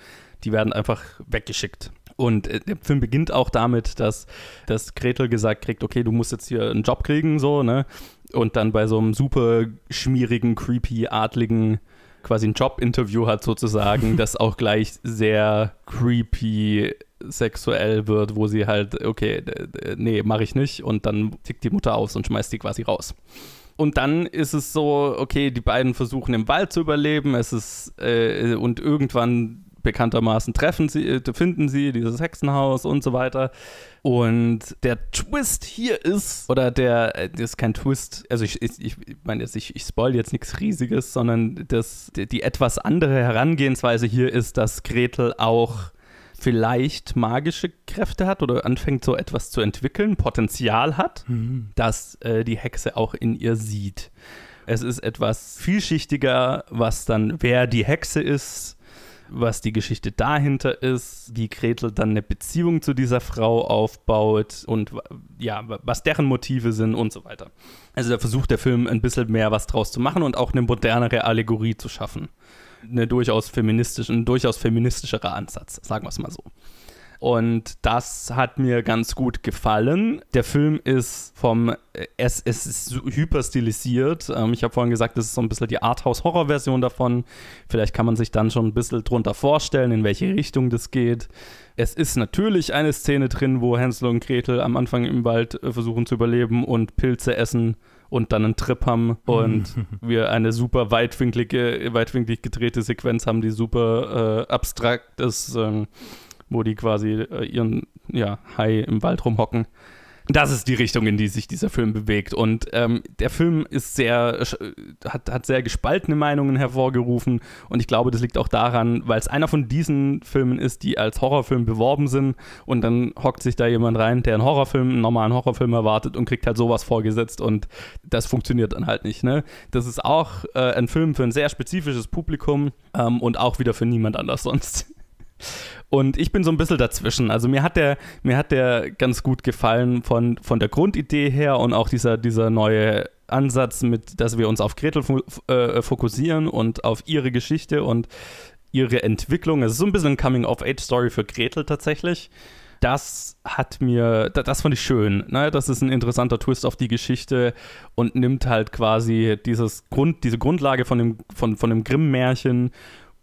die werden einfach weggeschickt. Und äh, der Film beginnt auch damit, dass, dass Gretel gesagt kriegt, okay, du musst jetzt hier einen Job kriegen, so, ne? Und dann bei so einem super schmierigen, creepy, adligen quasi ein Job-Interview hat sozusagen, das auch gleich sehr creepy sexuell wird, wo sie halt, okay, nee, mache ich nicht. Und dann tickt die Mutter aus und schmeißt die quasi raus. Und dann ist es so, okay, die beiden versuchen im Wald zu überleben, es ist, äh, und irgendwann bekanntermaßen treffen sie, äh, finden sie dieses Hexenhaus und so weiter. Und der Twist hier ist, oder der, äh, das ist kein Twist, also ich, ich, ich meine jetzt, ich, ich spoil jetzt nichts Riesiges, sondern das, die, die etwas andere Herangehensweise hier ist, dass Gretel auch vielleicht magische Kräfte hat oder anfängt so etwas zu entwickeln, Potenzial hat, mhm. dass äh, die Hexe auch in ihr sieht. Es ist etwas vielschichtiger, was dann, wer die Hexe ist, was die Geschichte dahinter ist, wie Gretel dann eine Beziehung zu dieser Frau aufbaut und ja, was deren Motive sind und so weiter. Also da versucht der Film ein bisschen mehr was draus zu machen und auch eine modernere Allegorie zu schaffen. Eine durchaus feministisch, ein durchaus feministischerer Ansatz, sagen wir es mal so. Und das hat mir ganz gut gefallen. Der Film ist vom, äh, es, es ist hyperstilisiert. Ähm, ich habe vorhin gesagt, das ist so ein bisschen die Arthouse-Horror-Version davon. Vielleicht kann man sich dann schon ein bisschen drunter vorstellen, in welche Richtung das geht. Es ist natürlich eine Szene drin, wo Hänsel und Gretel am Anfang im Wald äh, versuchen zu überleben und Pilze essen und dann einen Trip haben mhm. und wir eine super weitwinklige, weitwinklig gedrehte Sequenz haben, die super äh, abstrakt ist. Ähm, wo die quasi äh, ihren ja, Hai im Wald rumhocken. Das ist die Richtung, in die sich dieser Film bewegt. Und ähm, der Film ist sehr, äh, hat, hat sehr gespaltene Meinungen hervorgerufen. Und ich glaube, das liegt auch daran, weil es einer von diesen Filmen ist, die als Horrorfilm beworben sind. Und dann hockt sich da jemand rein, der einen Horrorfilm, einen normalen Horrorfilm erwartet und kriegt halt sowas vorgesetzt. Und das funktioniert dann halt nicht. Ne? Das ist auch äh, ein Film für ein sehr spezifisches Publikum ähm, und auch wieder für niemand anders sonst. Und ich bin so ein bisschen dazwischen. Also mir hat der, mir hat der ganz gut gefallen von, von der Grundidee her und auch dieser, dieser neue Ansatz, mit, dass wir uns auf Gretel äh, fokussieren und auf ihre Geschichte und ihre Entwicklung. Es ist so ein bisschen ein Coming-of-Age-Story für Gretel tatsächlich. Das hat mir, das fand ich schön. Ne? Das ist ein interessanter Twist auf die Geschichte und nimmt halt quasi dieses Grund, diese Grundlage von dem, von, von dem Grimm-Märchen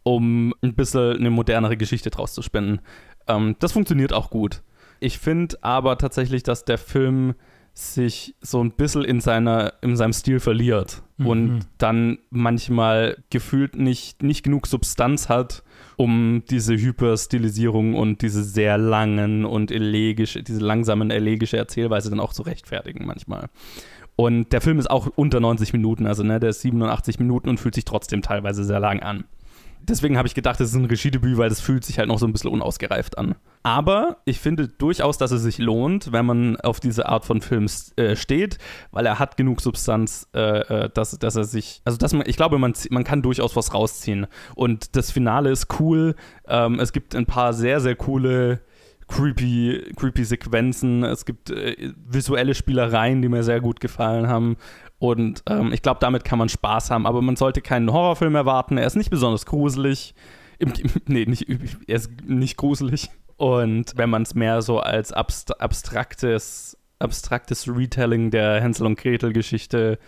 um ein bisschen eine modernere Geschichte draus zu spenden. Ähm, das funktioniert auch gut. Ich finde aber tatsächlich, dass der Film sich so ein bisschen in, seiner, in seinem Stil verliert mhm. und dann manchmal gefühlt nicht, nicht genug Substanz hat, um diese Hyperstilisierung und diese sehr langen und elegische, diese langsamen elegische Erzählweise dann auch zu rechtfertigen manchmal. Und der Film ist auch unter 90 Minuten, also ne, der ist 87 Minuten und fühlt sich trotzdem teilweise sehr lang an deswegen habe ich gedacht, es ist ein Regiedebüt, weil das fühlt sich halt noch so ein bisschen unausgereift an. Aber ich finde durchaus, dass es sich lohnt, wenn man auf diese Art von Film äh, steht, weil er hat genug Substanz, äh, äh, dass, dass er sich, also dass man, ich glaube, man, man kann durchaus was rausziehen. Und das Finale ist cool. Ähm, es gibt ein paar sehr, sehr coole creepy, creepy Sequenzen. Es gibt äh, visuelle Spielereien, die mir sehr gut gefallen haben. Und ähm, ich glaube, damit kann man Spaß haben. Aber man sollte keinen Horrorfilm erwarten. Er ist nicht besonders gruselig. Im, im, nee, nicht, er ist nicht gruselig. Und wenn man es mehr so als abst abstraktes, abstraktes Retelling der Hänsel und Gretel-Geschichte,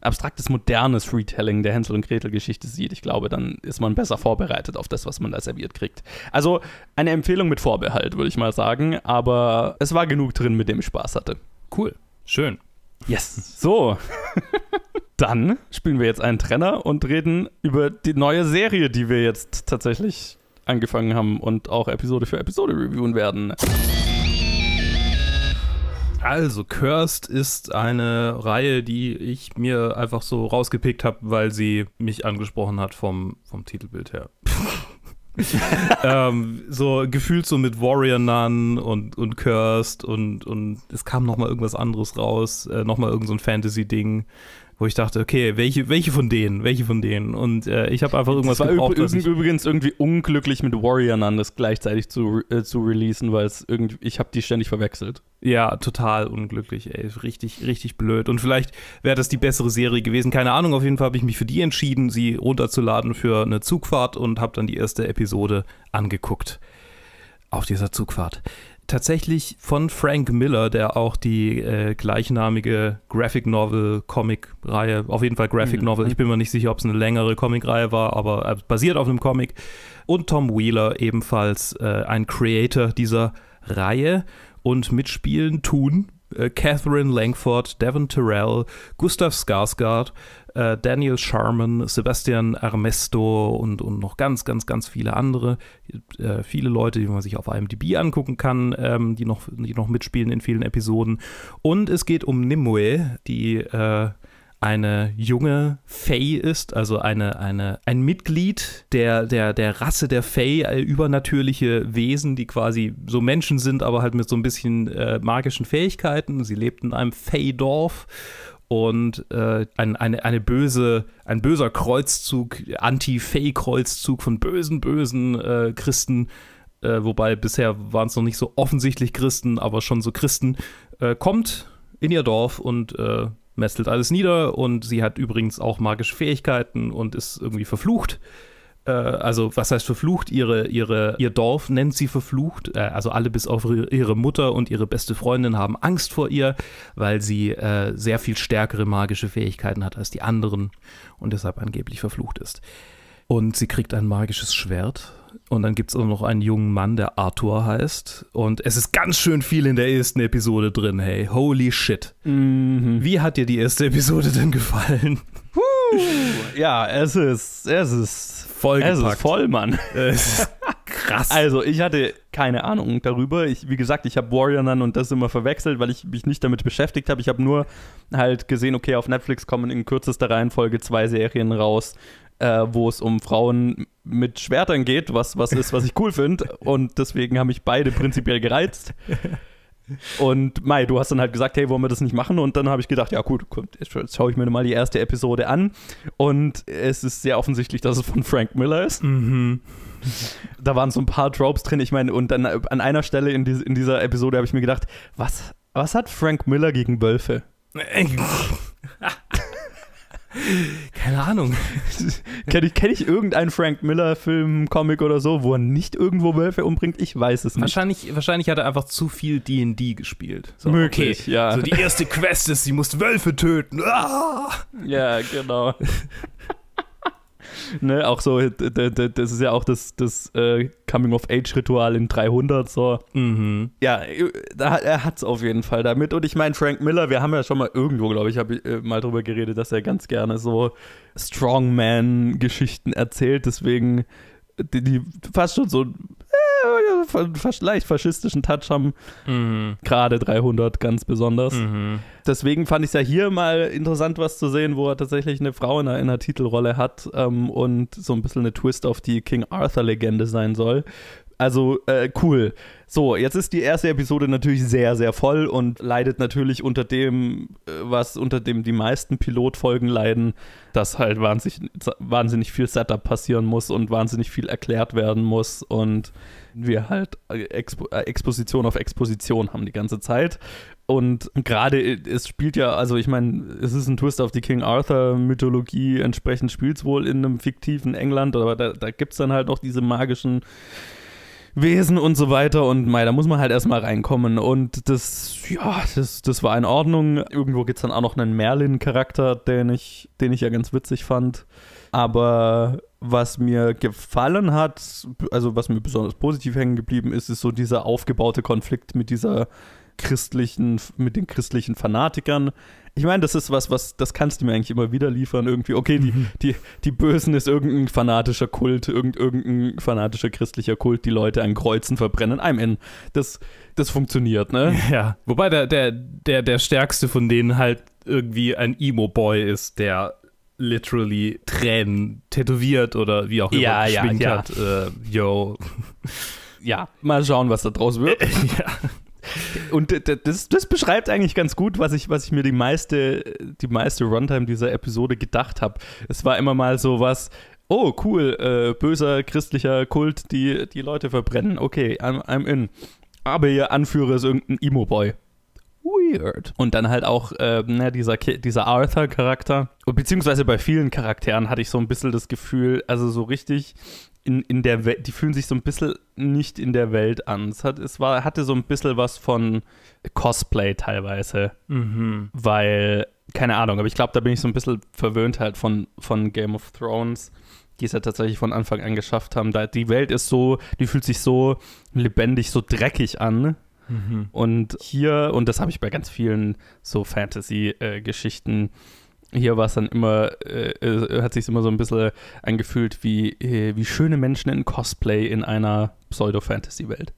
abstraktes modernes Retelling der Hänsel und Gretel-Geschichte sieht, ich glaube, dann ist man besser vorbereitet auf das, was man da serviert kriegt. Also eine Empfehlung mit Vorbehalt, würde ich mal sagen. Aber es war genug drin, mit dem ich Spaß hatte. Cool. Schön. Yes. So. Dann spielen wir jetzt einen Trenner und reden über die neue Serie, die wir jetzt tatsächlich angefangen haben und auch Episode für Episode reviewen werden. Also, Cursed ist eine Reihe, die ich mir einfach so rausgepickt habe, weil sie mich angesprochen hat vom, vom Titelbild her. ähm, so gefühlt so mit Warrior Nun und, und Cursed und, und es kam noch mal irgendwas anderes raus, äh, mal irgendein so Fantasy-Ding wo ich dachte, okay, welche, welche von denen, welche von denen? Und äh, ich habe einfach irgendwas das war gebraucht. Üb ich übrigens irgendwie unglücklich mit Warrior an, das gleichzeitig zu, äh, zu releasen, weil es irgendwie, ich habe die ständig verwechselt. Ja, total unglücklich, ey. Richtig, richtig blöd. Und vielleicht wäre das die bessere Serie gewesen. Keine Ahnung, auf jeden Fall habe ich mich für die entschieden, sie runterzuladen für eine Zugfahrt und habe dann die erste Episode angeguckt. Auf dieser Zugfahrt tatsächlich von Frank Miller, der auch die äh, gleichnamige Graphic Novel Comic Reihe, auf jeden Fall Graphic mhm. Novel, ich bin mir nicht sicher, ob es eine längere Comic Reihe war, aber äh, basiert auf einem Comic und Tom Wheeler ebenfalls äh, ein Creator dieser Reihe und mitspielen tun äh, Catherine Langford, Devon Terrell, Gustav Skarsgård, äh, Daniel Sharman, Sebastian Armesto und, und noch ganz, ganz, ganz viele andere. Äh, viele Leute, die man sich auf IMDb angucken kann, ähm, die, noch, die noch mitspielen in vielen Episoden. Und es geht um Nimue, die eine junge Fey ist, also eine, eine, ein Mitglied der, der, der Rasse der Fey, äh, übernatürliche Wesen, die quasi so Menschen sind, aber halt mit so ein bisschen äh, magischen Fähigkeiten. Sie lebt in einem Fey-Dorf und äh, ein, eine, eine böse, ein böser Kreuzzug, Anti-Fey-Kreuzzug von bösen, bösen äh, Christen äh, wobei bisher waren es noch nicht so offensichtlich Christen, aber schon so Christen, äh, kommt in ihr Dorf und äh, mestelt alles nieder und sie hat übrigens auch magische Fähigkeiten und ist irgendwie verflucht. Äh, also, was heißt verflucht? Ihre, ihre, ihr Dorf nennt sie verflucht. Äh, also, alle bis auf ihre Mutter und ihre beste Freundin haben Angst vor ihr, weil sie äh, sehr viel stärkere magische Fähigkeiten hat als die anderen und deshalb angeblich verflucht ist. Und sie kriegt ein magisches Schwert und dann gibt es auch noch einen jungen Mann, der Arthur heißt. Und es ist ganz schön viel in der ersten Episode drin, hey. Holy shit. Mhm. Wie hat dir die erste Episode denn gefallen? ja, es ist, es ist vollgepackt. Es ist voll, Mann. Es ist krass. Also, ich hatte keine Ahnung darüber. Ich, wie gesagt, ich habe Warrior Nun und das immer verwechselt, weil ich mich nicht damit beschäftigt habe. Ich habe nur halt gesehen, okay, auf Netflix kommen in kürzester Reihenfolge zwei Serien raus, äh, wo es um Frauen mit Schwertern geht, was, was ist, was ich cool finde. Und deswegen haben mich beide prinzipiell gereizt. Und Mai, du hast dann halt gesagt, hey, wollen wir das nicht machen? Und dann habe ich gedacht, ja gut, kommt, jetzt schaue ich mir mal die erste Episode an. Und es ist sehr offensichtlich, dass es von Frank Miller ist. Mhm. Da waren so ein paar Tropes drin. Ich meine, und dann äh, an einer Stelle in, die, in dieser Episode habe ich mir gedacht, was, was hat Frank Miller gegen Wölfe? Keine Ahnung. Kenne ich, kenn ich irgendeinen Frank Miller-Film, Comic oder so, wo er nicht irgendwo Wölfe umbringt? Ich weiß es nicht. Wahrscheinlich, wahrscheinlich hat er einfach zu viel DD gespielt. So, Möglich, okay. ja. So die erste Quest ist, sie muss Wölfe töten. Ah! Ja, genau. ne, auch so, das ist ja auch das, das äh, Coming-of-Age-Ritual in 300, so. Mhm. Ja, äh, er hat es auf jeden Fall damit. Und ich meine, Frank Miller, wir haben ja schon mal irgendwo, glaube ich, habe ich äh, mal drüber geredet, dass er ganz gerne so Strongman-Geschichten erzählt, deswegen die, die fast schon so leicht faschistischen Touch haben. Mhm. Gerade 300 ganz besonders. Mhm. Deswegen fand ich es ja hier mal interessant, was zu sehen, wo er tatsächlich eine Frau in einer, in einer Titelrolle hat ähm, und so ein bisschen eine Twist auf die King Arthur-Legende sein soll. Also äh, cool. So, jetzt ist die erste Episode natürlich sehr, sehr voll und leidet natürlich unter dem, äh, was unter dem die meisten Pilotfolgen leiden, dass halt wahnsinnig, wahnsinnig viel Setup passieren muss und wahnsinnig viel erklärt werden muss und wir halt äh, Expo äh, Exposition auf Exposition haben die ganze Zeit. Und gerade es spielt ja, also ich meine, es ist ein Twist auf die King Arthur-Mythologie, entsprechend spielt es wohl in einem fiktiven England, aber da, da gibt es dann halt noch diese magischen Wesen und so weiter. Und mei, da muss man halt erstmal reinkommen. Und das, ja, das, das war in Ordnung. Irgendwo gibt es dann auch noch einen Merlin-Charakter, den ich, den ich ja ganz witzig fand. Aber was mir gefallen hat, also was mir besonders positiv hängen geblieben ist, ist so dieser aufgebaute Konflikt mit dieser christlichen, mit den christlichen Fanatikern. Ich meine, das ist was, was, das kannst du mir eigentlich immer wieder liefern, irgendwie, okay, die, mhm. die, die Bösen ist irgendein fanatischer Kult, irgend, irgendein fanatischer christlicher Kult, die Leute an Kreuzen verbrennen. I'm in. Das, das funktioniert, ne? Ja. Wobei der, der, der, der stärkste von denen halt irgendwie ein Emo-Boy ist, der literally Tränen tätowiert oder wie auch immer ja, ja, ja. hat. Äh, yo. Ja, mal schauen, was da draus wird. ja. Und das, das, beschreibt eigentlich ganz gut, was ich, was ich mir die meiste, die meiste Runtime dieser Episode gedacht habe. Es war immer mal so was, oh cool, äh, böser christlicher Kult, die die Leute verbrennen. Okay, I'm, I'm in. Aber ihr Anführer ist irgendein Emo-Boy weird. Und dann halt auch äh, dieser, dieser Arthur-Charakter. Beziehungsweise bei vielen Charakteren hatte ich so ein bisschen das Gefühl, also so richtig in, in der Welt, die fühlen sich so ein bisschen nicht in der Welt an. Es, hat, es war, hatte so ein bisschen was von Cosplay teilweise. Mhm. Weil, keine Ahnung, aber ich glaube, da bin ich so ein bisschen verwöhnt halt von, von Game of Thrones die es ja tatsächlich von Anfang an geschafft haben. Da, die Welt ist so, die fühlt sich so lebendig, so dreckig an, Mhm. Und hier, und das habe ich bei ganz vielen so Fantasy-Geschichten, hier war es dann immer, äh, hat äh, sich immer so ein bisschen angefühlt wie, äh, wie schöne Menschen in Cosplay in einer Pseudo-Fantasy-Welt.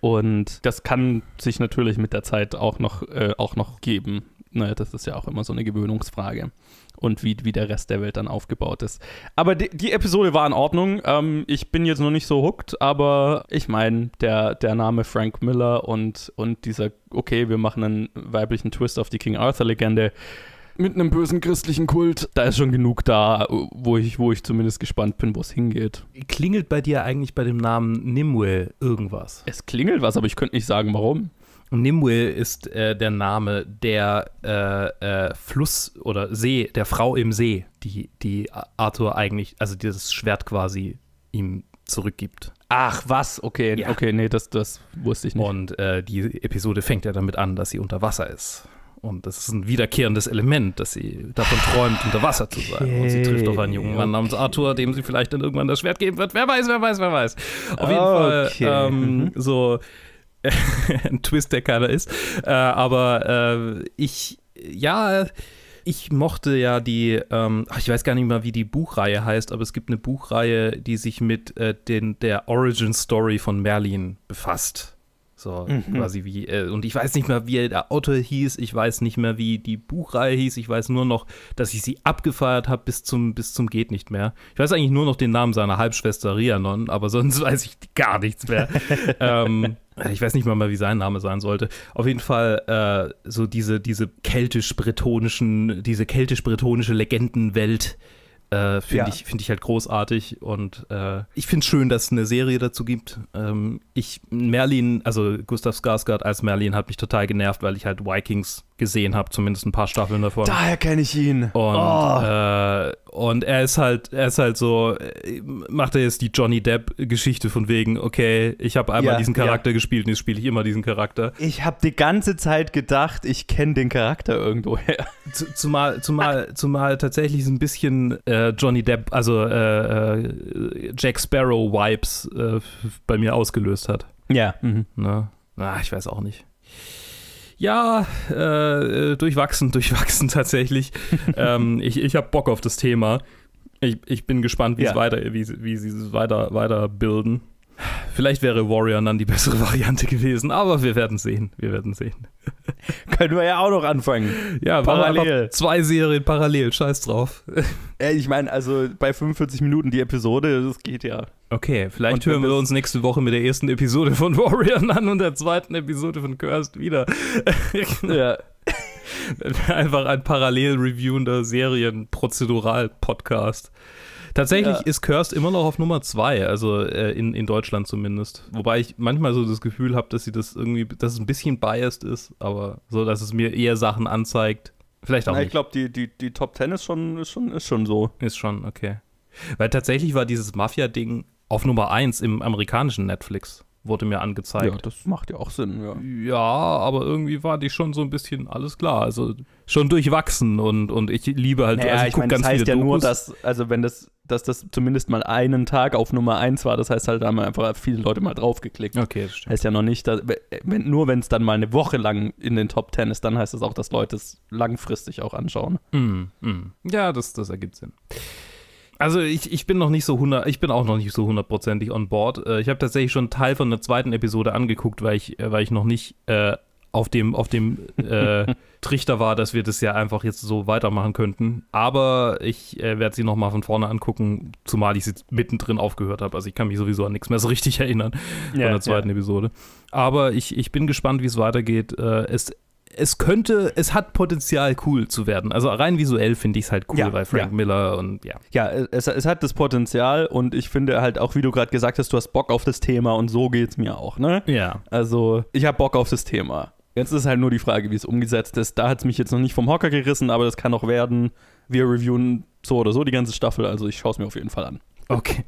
Und das kann sich natürlich mit der Zeit auch noch, äh, auch noch geben. Naja, ne, das ist ja auch immer so eine Gewöhnungsfrage und wie, wie der Rest der Welt dann aufgebaut ist. Aber die, die Episode war in Ordnung. Ähm, ich bin jetzt noch nicht so hooked, aber ich meine, der, der Name Frank Miller und, und dieser, okay, wir machen einen weiblichen Twist auf die King Arthur-Legende mit einem bösen christlichen Kult. Da ist schon genug da, wo ich, wo ich zumindest gespannt bin, wo es hingeht. Klingelt bei dir eigentlich bei dem Namen Nimue irgendwas? Es klingelt was, aber ich könnte nicht sagen, warum. Nimwil ist äh, der Name der äh, äh, Fluss oder See, der Frau im See, die, die Arthur eigentlich, also dieses Schwert quasi ihm zurückgibt. Ach, was? Okay, ja. okay, nee, das, das wusste ich nicht. Und äh, die Episode fängt ja damit an, dass sie unter Wasser ist. Und das ist ein wiederkehrendes Element, dass sie davon träumt, unter Wasser zu sein. Und sie trifft auf einen jungen Mann namens Arthur, dem sie vielleicht dann irgendwann das Schwert geben wird. Wer weiß, wer weiß, wer weiß. Auf jeden okay. Fall ähm, mhm. so ein Twist, der keiner ist. Äh, aber äh, ich, ja, ich mochte ja die, ähm, ach, ich weiß gar nicht mal, wie die Buchreihe heißt, aber es gibt eine Buchreihe, die sich mit äh, den, der Origin Story von Merlin befasst. So mhm. quasi wie, äh, und ich weiß nicht mehr, wie der Autor hieß, ich weiß nicht mehr, wie die Buchreihe hieß, ich weiß nur noch, dass ich sie abgefeiert habe bis zum, bis zum Geht nicht mehr. Ich weiß eigentlich nur noch den Namen seiner Halbschwester Rianon, aber sonst weiß ich gar nichts mehr. ähm, ich weiß nicht mal mehr, wie sein Name sein sollte. Auf jeden Fall äh, so diese, diese keltisch-bretonischen, diese keltisch-bretonische Legendenwelt, äh, äh, finde ja. ich, find ich halt großartig und äh, ich finde es schön, dass es eine Serie dazu gibt. Ähm, ich, Merlin, also Gustav Skarsgård als Merlin hat mich total genervt, weil ich halt Vikings gesehen habe, zumindest ein paar Staffeln davon. Daher kenne ich ihn. Und oh. äh, und er ist halt, er ist halt so, äh, macht er jetzt die Johnny Depp-Geschichte von wegen, okay, ich habe einmal ja, diesen Charakter ja. gespielt und jetzt spiele ich immer diesen Charakter. Ich habe die ganze Zeit gedacht, ich kenne den Charakter irgendwoher. zumal, zumal, zumal tatsächlich so ein bisschen äh, Johnny Depp, also äh, äh, Jack Sparrow-Vibes äh, bei mir ausgelöst hat. Ja. Mhm. na, ne? ah, ich weiß auch nicht. Ja, äh, äh durchwachsen, durchwachsen tatsächlich. ähm, ich ich habe Bock auf das Thema. Ich, ich bin gespannt, wie ja. es weiter, wie, wie sie es weiter, weiterbilden. Vielleicht wäre Warrior dann die bessere Variante gewesen, aber wir werden sehen. Wir werden sehen. Können wir ja auch noch anfangen. Ja, parallel. Zwei Serien parallel, scheiß drauf. ich meine, also bei 45 Minuten die Episode, das geht ja. Okay, vielleicht und hören wir uns nächste Woche mit der ersten Episode von Warrior an und der zweiten Episode von Cursed wieder. ja. Einfach ein parallel reviewender serienprozedural podcast Tatsächlich ja. ist Cursed immer noch auf Nummer zwei, also äh, in, in Deutschland zumindest. Wobei ich manchmal so das Gefühl habe, dass sie das irgendwie, dass es ein bisschen biased ist, aber so, dass es mir eher Sachen anzeigt. Vielleicht auch Na, nicht. Ich glaube, die, die, die Top Ten ist schon, ist, schon, ist schon so. Ist schon, okay. Weil tatsächlich war dieses Mafia-Ding auf Nummer eins im amerikanischen Netflix wurde mir angezeigt. Ja, das macht ja auch Sinn, ja. Ja, aber irgendwie war die schon so ein bisschen alles klar. Also schon durchwachsen und, und ich liebe halt. Naja, also ich, ich meine, das heißt ja Dokus. nur, dass, also wenn das, dass das zumindest mal einen Tag auf Nummer 1 war, das heißt halt, da haben einfach viele Leute mal draufgeklickt. Okay, das stimmt. Heißt ja noch nicht, dass, wenn, nur wenn es dann mal eine Woche lang in den Top 10 ist, dann heißt das auch, dass Leute es langfristig auch anschauen. Mm, mm. Ja, das, das ergibt Sinn. Also ich, ich bin noch nicht so 100, ich bin auch noch nicht so hundertprozentig on board. Äh, ich habe tatsächlich schon einen Teil von der zweiten Episode angeguckt, weil ich, äh, weil ich noch nicht äh, auf dem, auf dem äh, Trichter war, dass wir das ja einfach jetzt so weitermachen könnten. Aber ich äh, werde sie nochmal von vorne angucken, zumal ich sie mittendrin aufgehört habe. Also ich kann mich sowieso an nichts mehr so richtig erinnern ja, von der zweiten ja. Episode. Aber ich, ich bin gespannt, wie es weitergeht. Äh, es es könnte, es hat Potenzial, cool zu werden. Also rein visuell finde ich es halt cool ja, bei Frank ja. Miller und ja. Ja, äh, es, es hat das Potenzial und ich finde halt auch, wie du gerade gesagt hast, du hast Bock auf das Thema und so geht es mir auch, ne? Ja. Also ich habe Bock auf das Thema. Jetzt ist halt nur die Frage, wie es umgesetzt ist. Da hat es mich jetzt noch nicht vom Hocker gerissen, aber das kann auch werden. Wir reviewen so oder so die ganze Staffel, also ich schaue es mir auf jeden Fall an. Okay.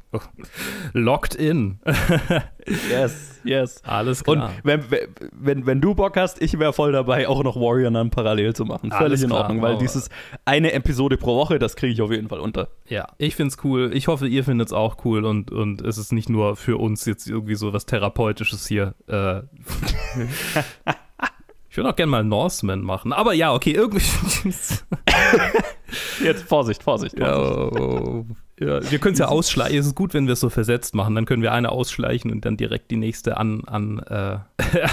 Locked in. yes, yes. Alles klar. Und wenn, wenn, wenn du Bock hast, ich wäre voll dabei, auch noch Warrior dann parallel zu machen. Völlig in Ordnung, weil dieses eine Episode pro Woche, das kriege ich auf jeden Fall unter. Ja, ich finde es cool. Ich hoffe, ihr findet es auch cool und, und es ist nicht nur für uns jetzt irgendwie so was Therapeutisches hier. Äh. Ich würde auch gerne mal Norseman machen. Aber ja, okay, irgendwie. Jetzt Vorsicht, Vorsicht, Vorsicht. Oh. oh, oh. Ja, wir können es ja ausschleichen. Es ist gut, wenn wir es so versetzt machen. Dann können wir eine ausschleichen und dann direkt die nächste an, an, äh,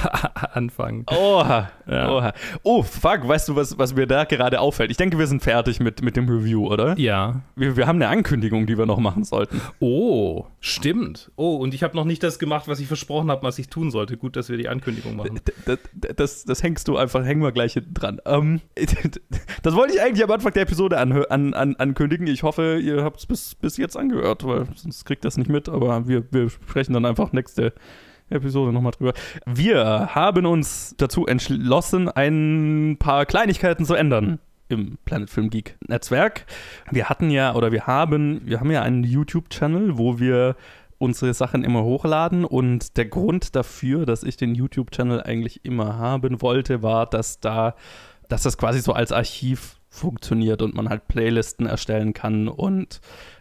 anfangen. Oha, ja. oha. Oh, fuck, weißt du, was, was mir da gerade auffällt? Ich denke, wir sind fertig mit, mit dem Review, oder? Ja. Wir, wir haben eine Ankündigung, die wir noch machen sollten. Oh, stimmt. Oh, und ich habe noch nicht das gemacht, was ich versprochen habe, was ich tun sollte. Gut, dass wir die Ankündigung machen. Das, das, das, das hängst du einfach, hängen wir gleich dran. Ähm, das wollte ich eigentlich am Anfang der Episode an, an, an, ankündigen. Ich hoffe, ihr habt es bis bis jetzt angehört, weil sonst kriegt das nicht mit. Aber wir, wir sprechen dann einfach nächste Episode nochmal drüber. Wir haben uns dazu entschlossen, ein paar Kleinigkeiten zu ändern im Planet Film Geek Netzwerk. Wir hatten ja oder wir haben, wir haben ja einen YouTube-Channel, wo wir unsere Sachen immer hochladen und der Grund dafür, dass ich den YouTube-Channel eigentlich immer haben wollte, war, dass da, dass das quasi so als Archiv funktioniert und man halt Playlisten erstellen kann und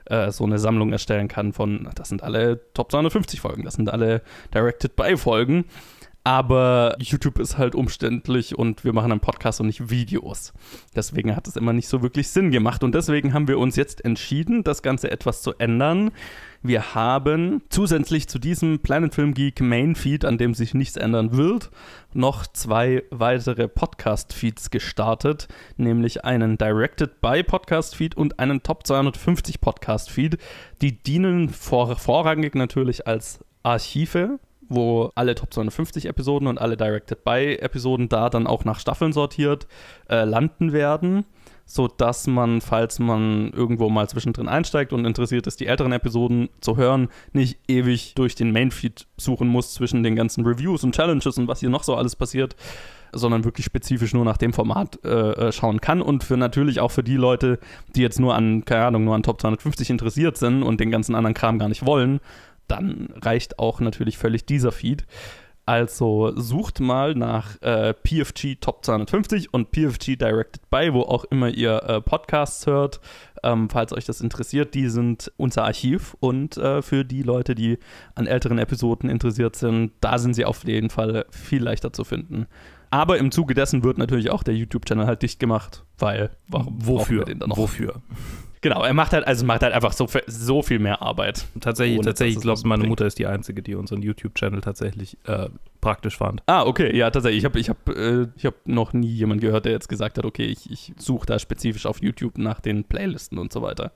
äh, so eine Sammlung erstellen kann von, das sind alle Top 250 Folgen, das sind alle Directed-by-Folgen. Aber YouTube ist halt umständlich und wir machen einen Podcast und nicht Videos. Deswegen hat es immer nicht so wirklich Sinn gemacht. Und deswegen haben wir uns jetzt entschieden, das Ganze etwas zu ändern. Wir haben zusätzlich zu diesem Planet Film Geek Main Feed, an dem sich nichts ändern wird, noch zwei weitere Podcast Feeds gestartet, nämlich einen Directed by Podcast Feed und einen Top 250 Podcast Feed. Die dienen vor vorrangig natürlich als Archive wo alle Top 250 Episoden und alle Directed by Episoden da dann auch nach Staffeln sortiert äh, landen werden, so dass man, falls man irgendwo mal zwischendrin einsteigt und interessiert ist, die älteren Episoden zu hören, nicht ewig durch den Mainfeed suchen muss zwischen den ganzen Reviews und Challenges und was hier noch so alles passiert sondern wirklich spezifisch nur nach dem Format äh, äh schauen kann und für natürlich auch für die Leute, die jetzt nur an, keine Ahnung, nur an Top 250 interessiert sind und den ganzen anderen Kram gar nicht wollen, dann reicht auch natürlich völlig dieser Feed. Also sucht mal nach äh, PFG Top 250 und PFG Directed By, wo auch immer ihr äh, Podcasts hört. Ähm, falls euch das interessiert, die sind unser Archiv und äh, für die Leute, die an älteren Episoden interessiert sind, da sind sie auf jeden Fall viel leichter zu finden. Aber im Zuge dessen wird natürlich auch der YouTube-Channel halt dicht gemacht, weil warum wofür? wir den dann noch? Wofür? Genau, er macht halt, also macht halt einfach so, so viel mehr Arbeit. Tatsächlich, tatsächlich glaube, meine Mutter ist die Einzige, die unseren YouTube-Channel tatsächlich äh, praktisch fand. Ah, okay, ja, tatsächlich. Ich habe ich hab, äh, hab noch nie jemanden gehört, der jetzt gesagt hat, okay, ich, ich suche da spezifisch auf YouTube nach den Playlisten und so weiter.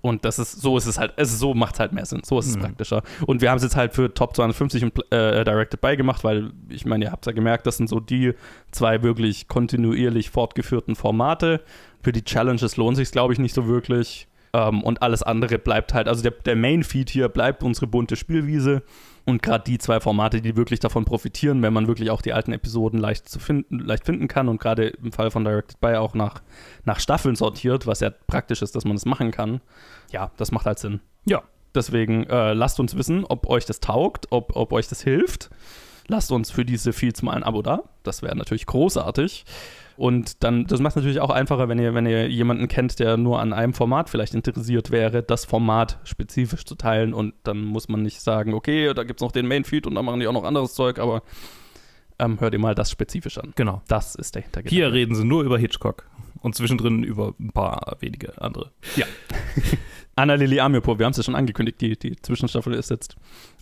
Und das ist, so ist es halt, es ist, so macht es halt mehr Sinn. So ist es mhm. praktischer. Und wir haben es jetzt halt für Top 250 und äh, Directed By gemacht, weil ich meine, ihr habt ja gemerkt, das sind so die zwei wirklich kontinuierlich fortgeführten Formate. Für die Challenges lohnt sich glaube ich, nicht so wirklich. Ähm, und alles andere bleibt halt, also der, der Main-Feed hier bleibt unsere bunte Spielwiese. Und gerade die zwei Formate, die wirklich davon profitieren, wenn man wirklich auch die alten Episoden leicht zu finden, leicht finden kann und gerade im Fall von Directed by auch nach, nach Staffeln sortiert, was ja praktisch ist, dass man das machen kann. Ja, das macht halt Sinn. Ja, deswegen äh, lasst uns wissen, ob euch das taugt, ob, ob euch das hilft. Lasst uns für diese Feeds mal ein Abo da. Das wäre natürlich großartig. Und dann, das macht es natürlich auch einfacher, wenn ihr, wenn ihr jemanden kennt, der nur an einem Format vielleicht interessiert wäre, das Format spezifisch zu teilen. Und dann muss man nicht sagen, okay, da gibt es noch den Mainfeed und dann machen die auch noch anderes Zeug, aber ähm, hört ihr mal das spezifisch an. Genau. Das ist der Hintergrund. Hier reden sie nur über Hitchcock und zwischendrin über ein paar wenige andere. Ja. Anna Lili Amirpo, wir haben es ja schon angekündigt, die, die Zwischenstaffel ist jetzt.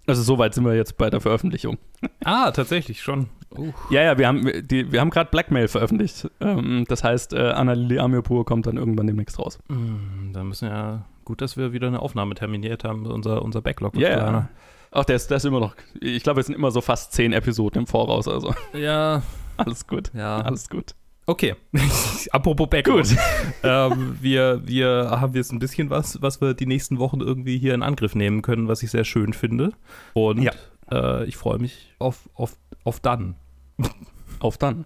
Also soweit sind wir jetzt bei der Veröffentlichung. ah, tatsächlich schon. Uh. Ja, ja, wir haben, die, wir haben gerade Blackmail veröffentlicht. Ähm, das heißt, äh, Anna Amirpur kommt dann irgendwann demnächst raus. Mm, dann müssen ja gut, dass wir wieder eine Aufnahme terminiert haben. Unser, unser Backlog Ja, yeah. Ach, der ist, der ist immer noch. Ich glaube, es sind immer so fast zehn Episoden im Voraus. Also. Ja. Alles gut. Ja. Alles gut. Okay. Apropos Backlog. Gut. ähm, wir, wir haben jetzt ein bisschen was, was wir die nächsten Wochen irgendwie hier in Angriff nehmen können, was ich sehr schön finde. Und ja. äh, ich freue mich auf, auf, auf dann. Auf dann.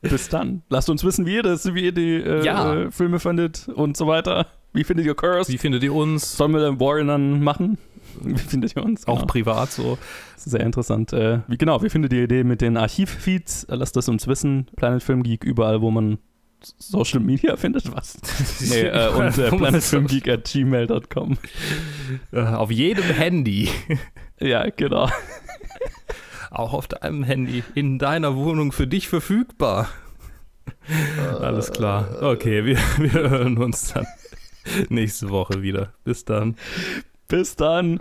Bis dann. Lasst uns wissen, wie ihr das, wie ihr die äh, ja. Filme findet und so weiter. Wie findet ihr Curse? Wie findet ihr uns? Sollen wir den Warren dann machen? Wie findet ihr uns? Genau. Auch privat so. Sehr interessant. Äh, wie, genau, wie findet ihr die Idee mit den Archivfeeds? Lasst das uns wissen. Planet Film Geek überall, wo man Social Media findet was. nee, äh, und äh, planetfilmgeek at gmail.com. Auf jedem Handy. ja, genau auch auf deinem Handy in deiner Wohnung für dich verfügbar. Äh, Alles klar. Okay, wir, wir hören uns dann nächste Woche wieder. Bis dann. Bis dann.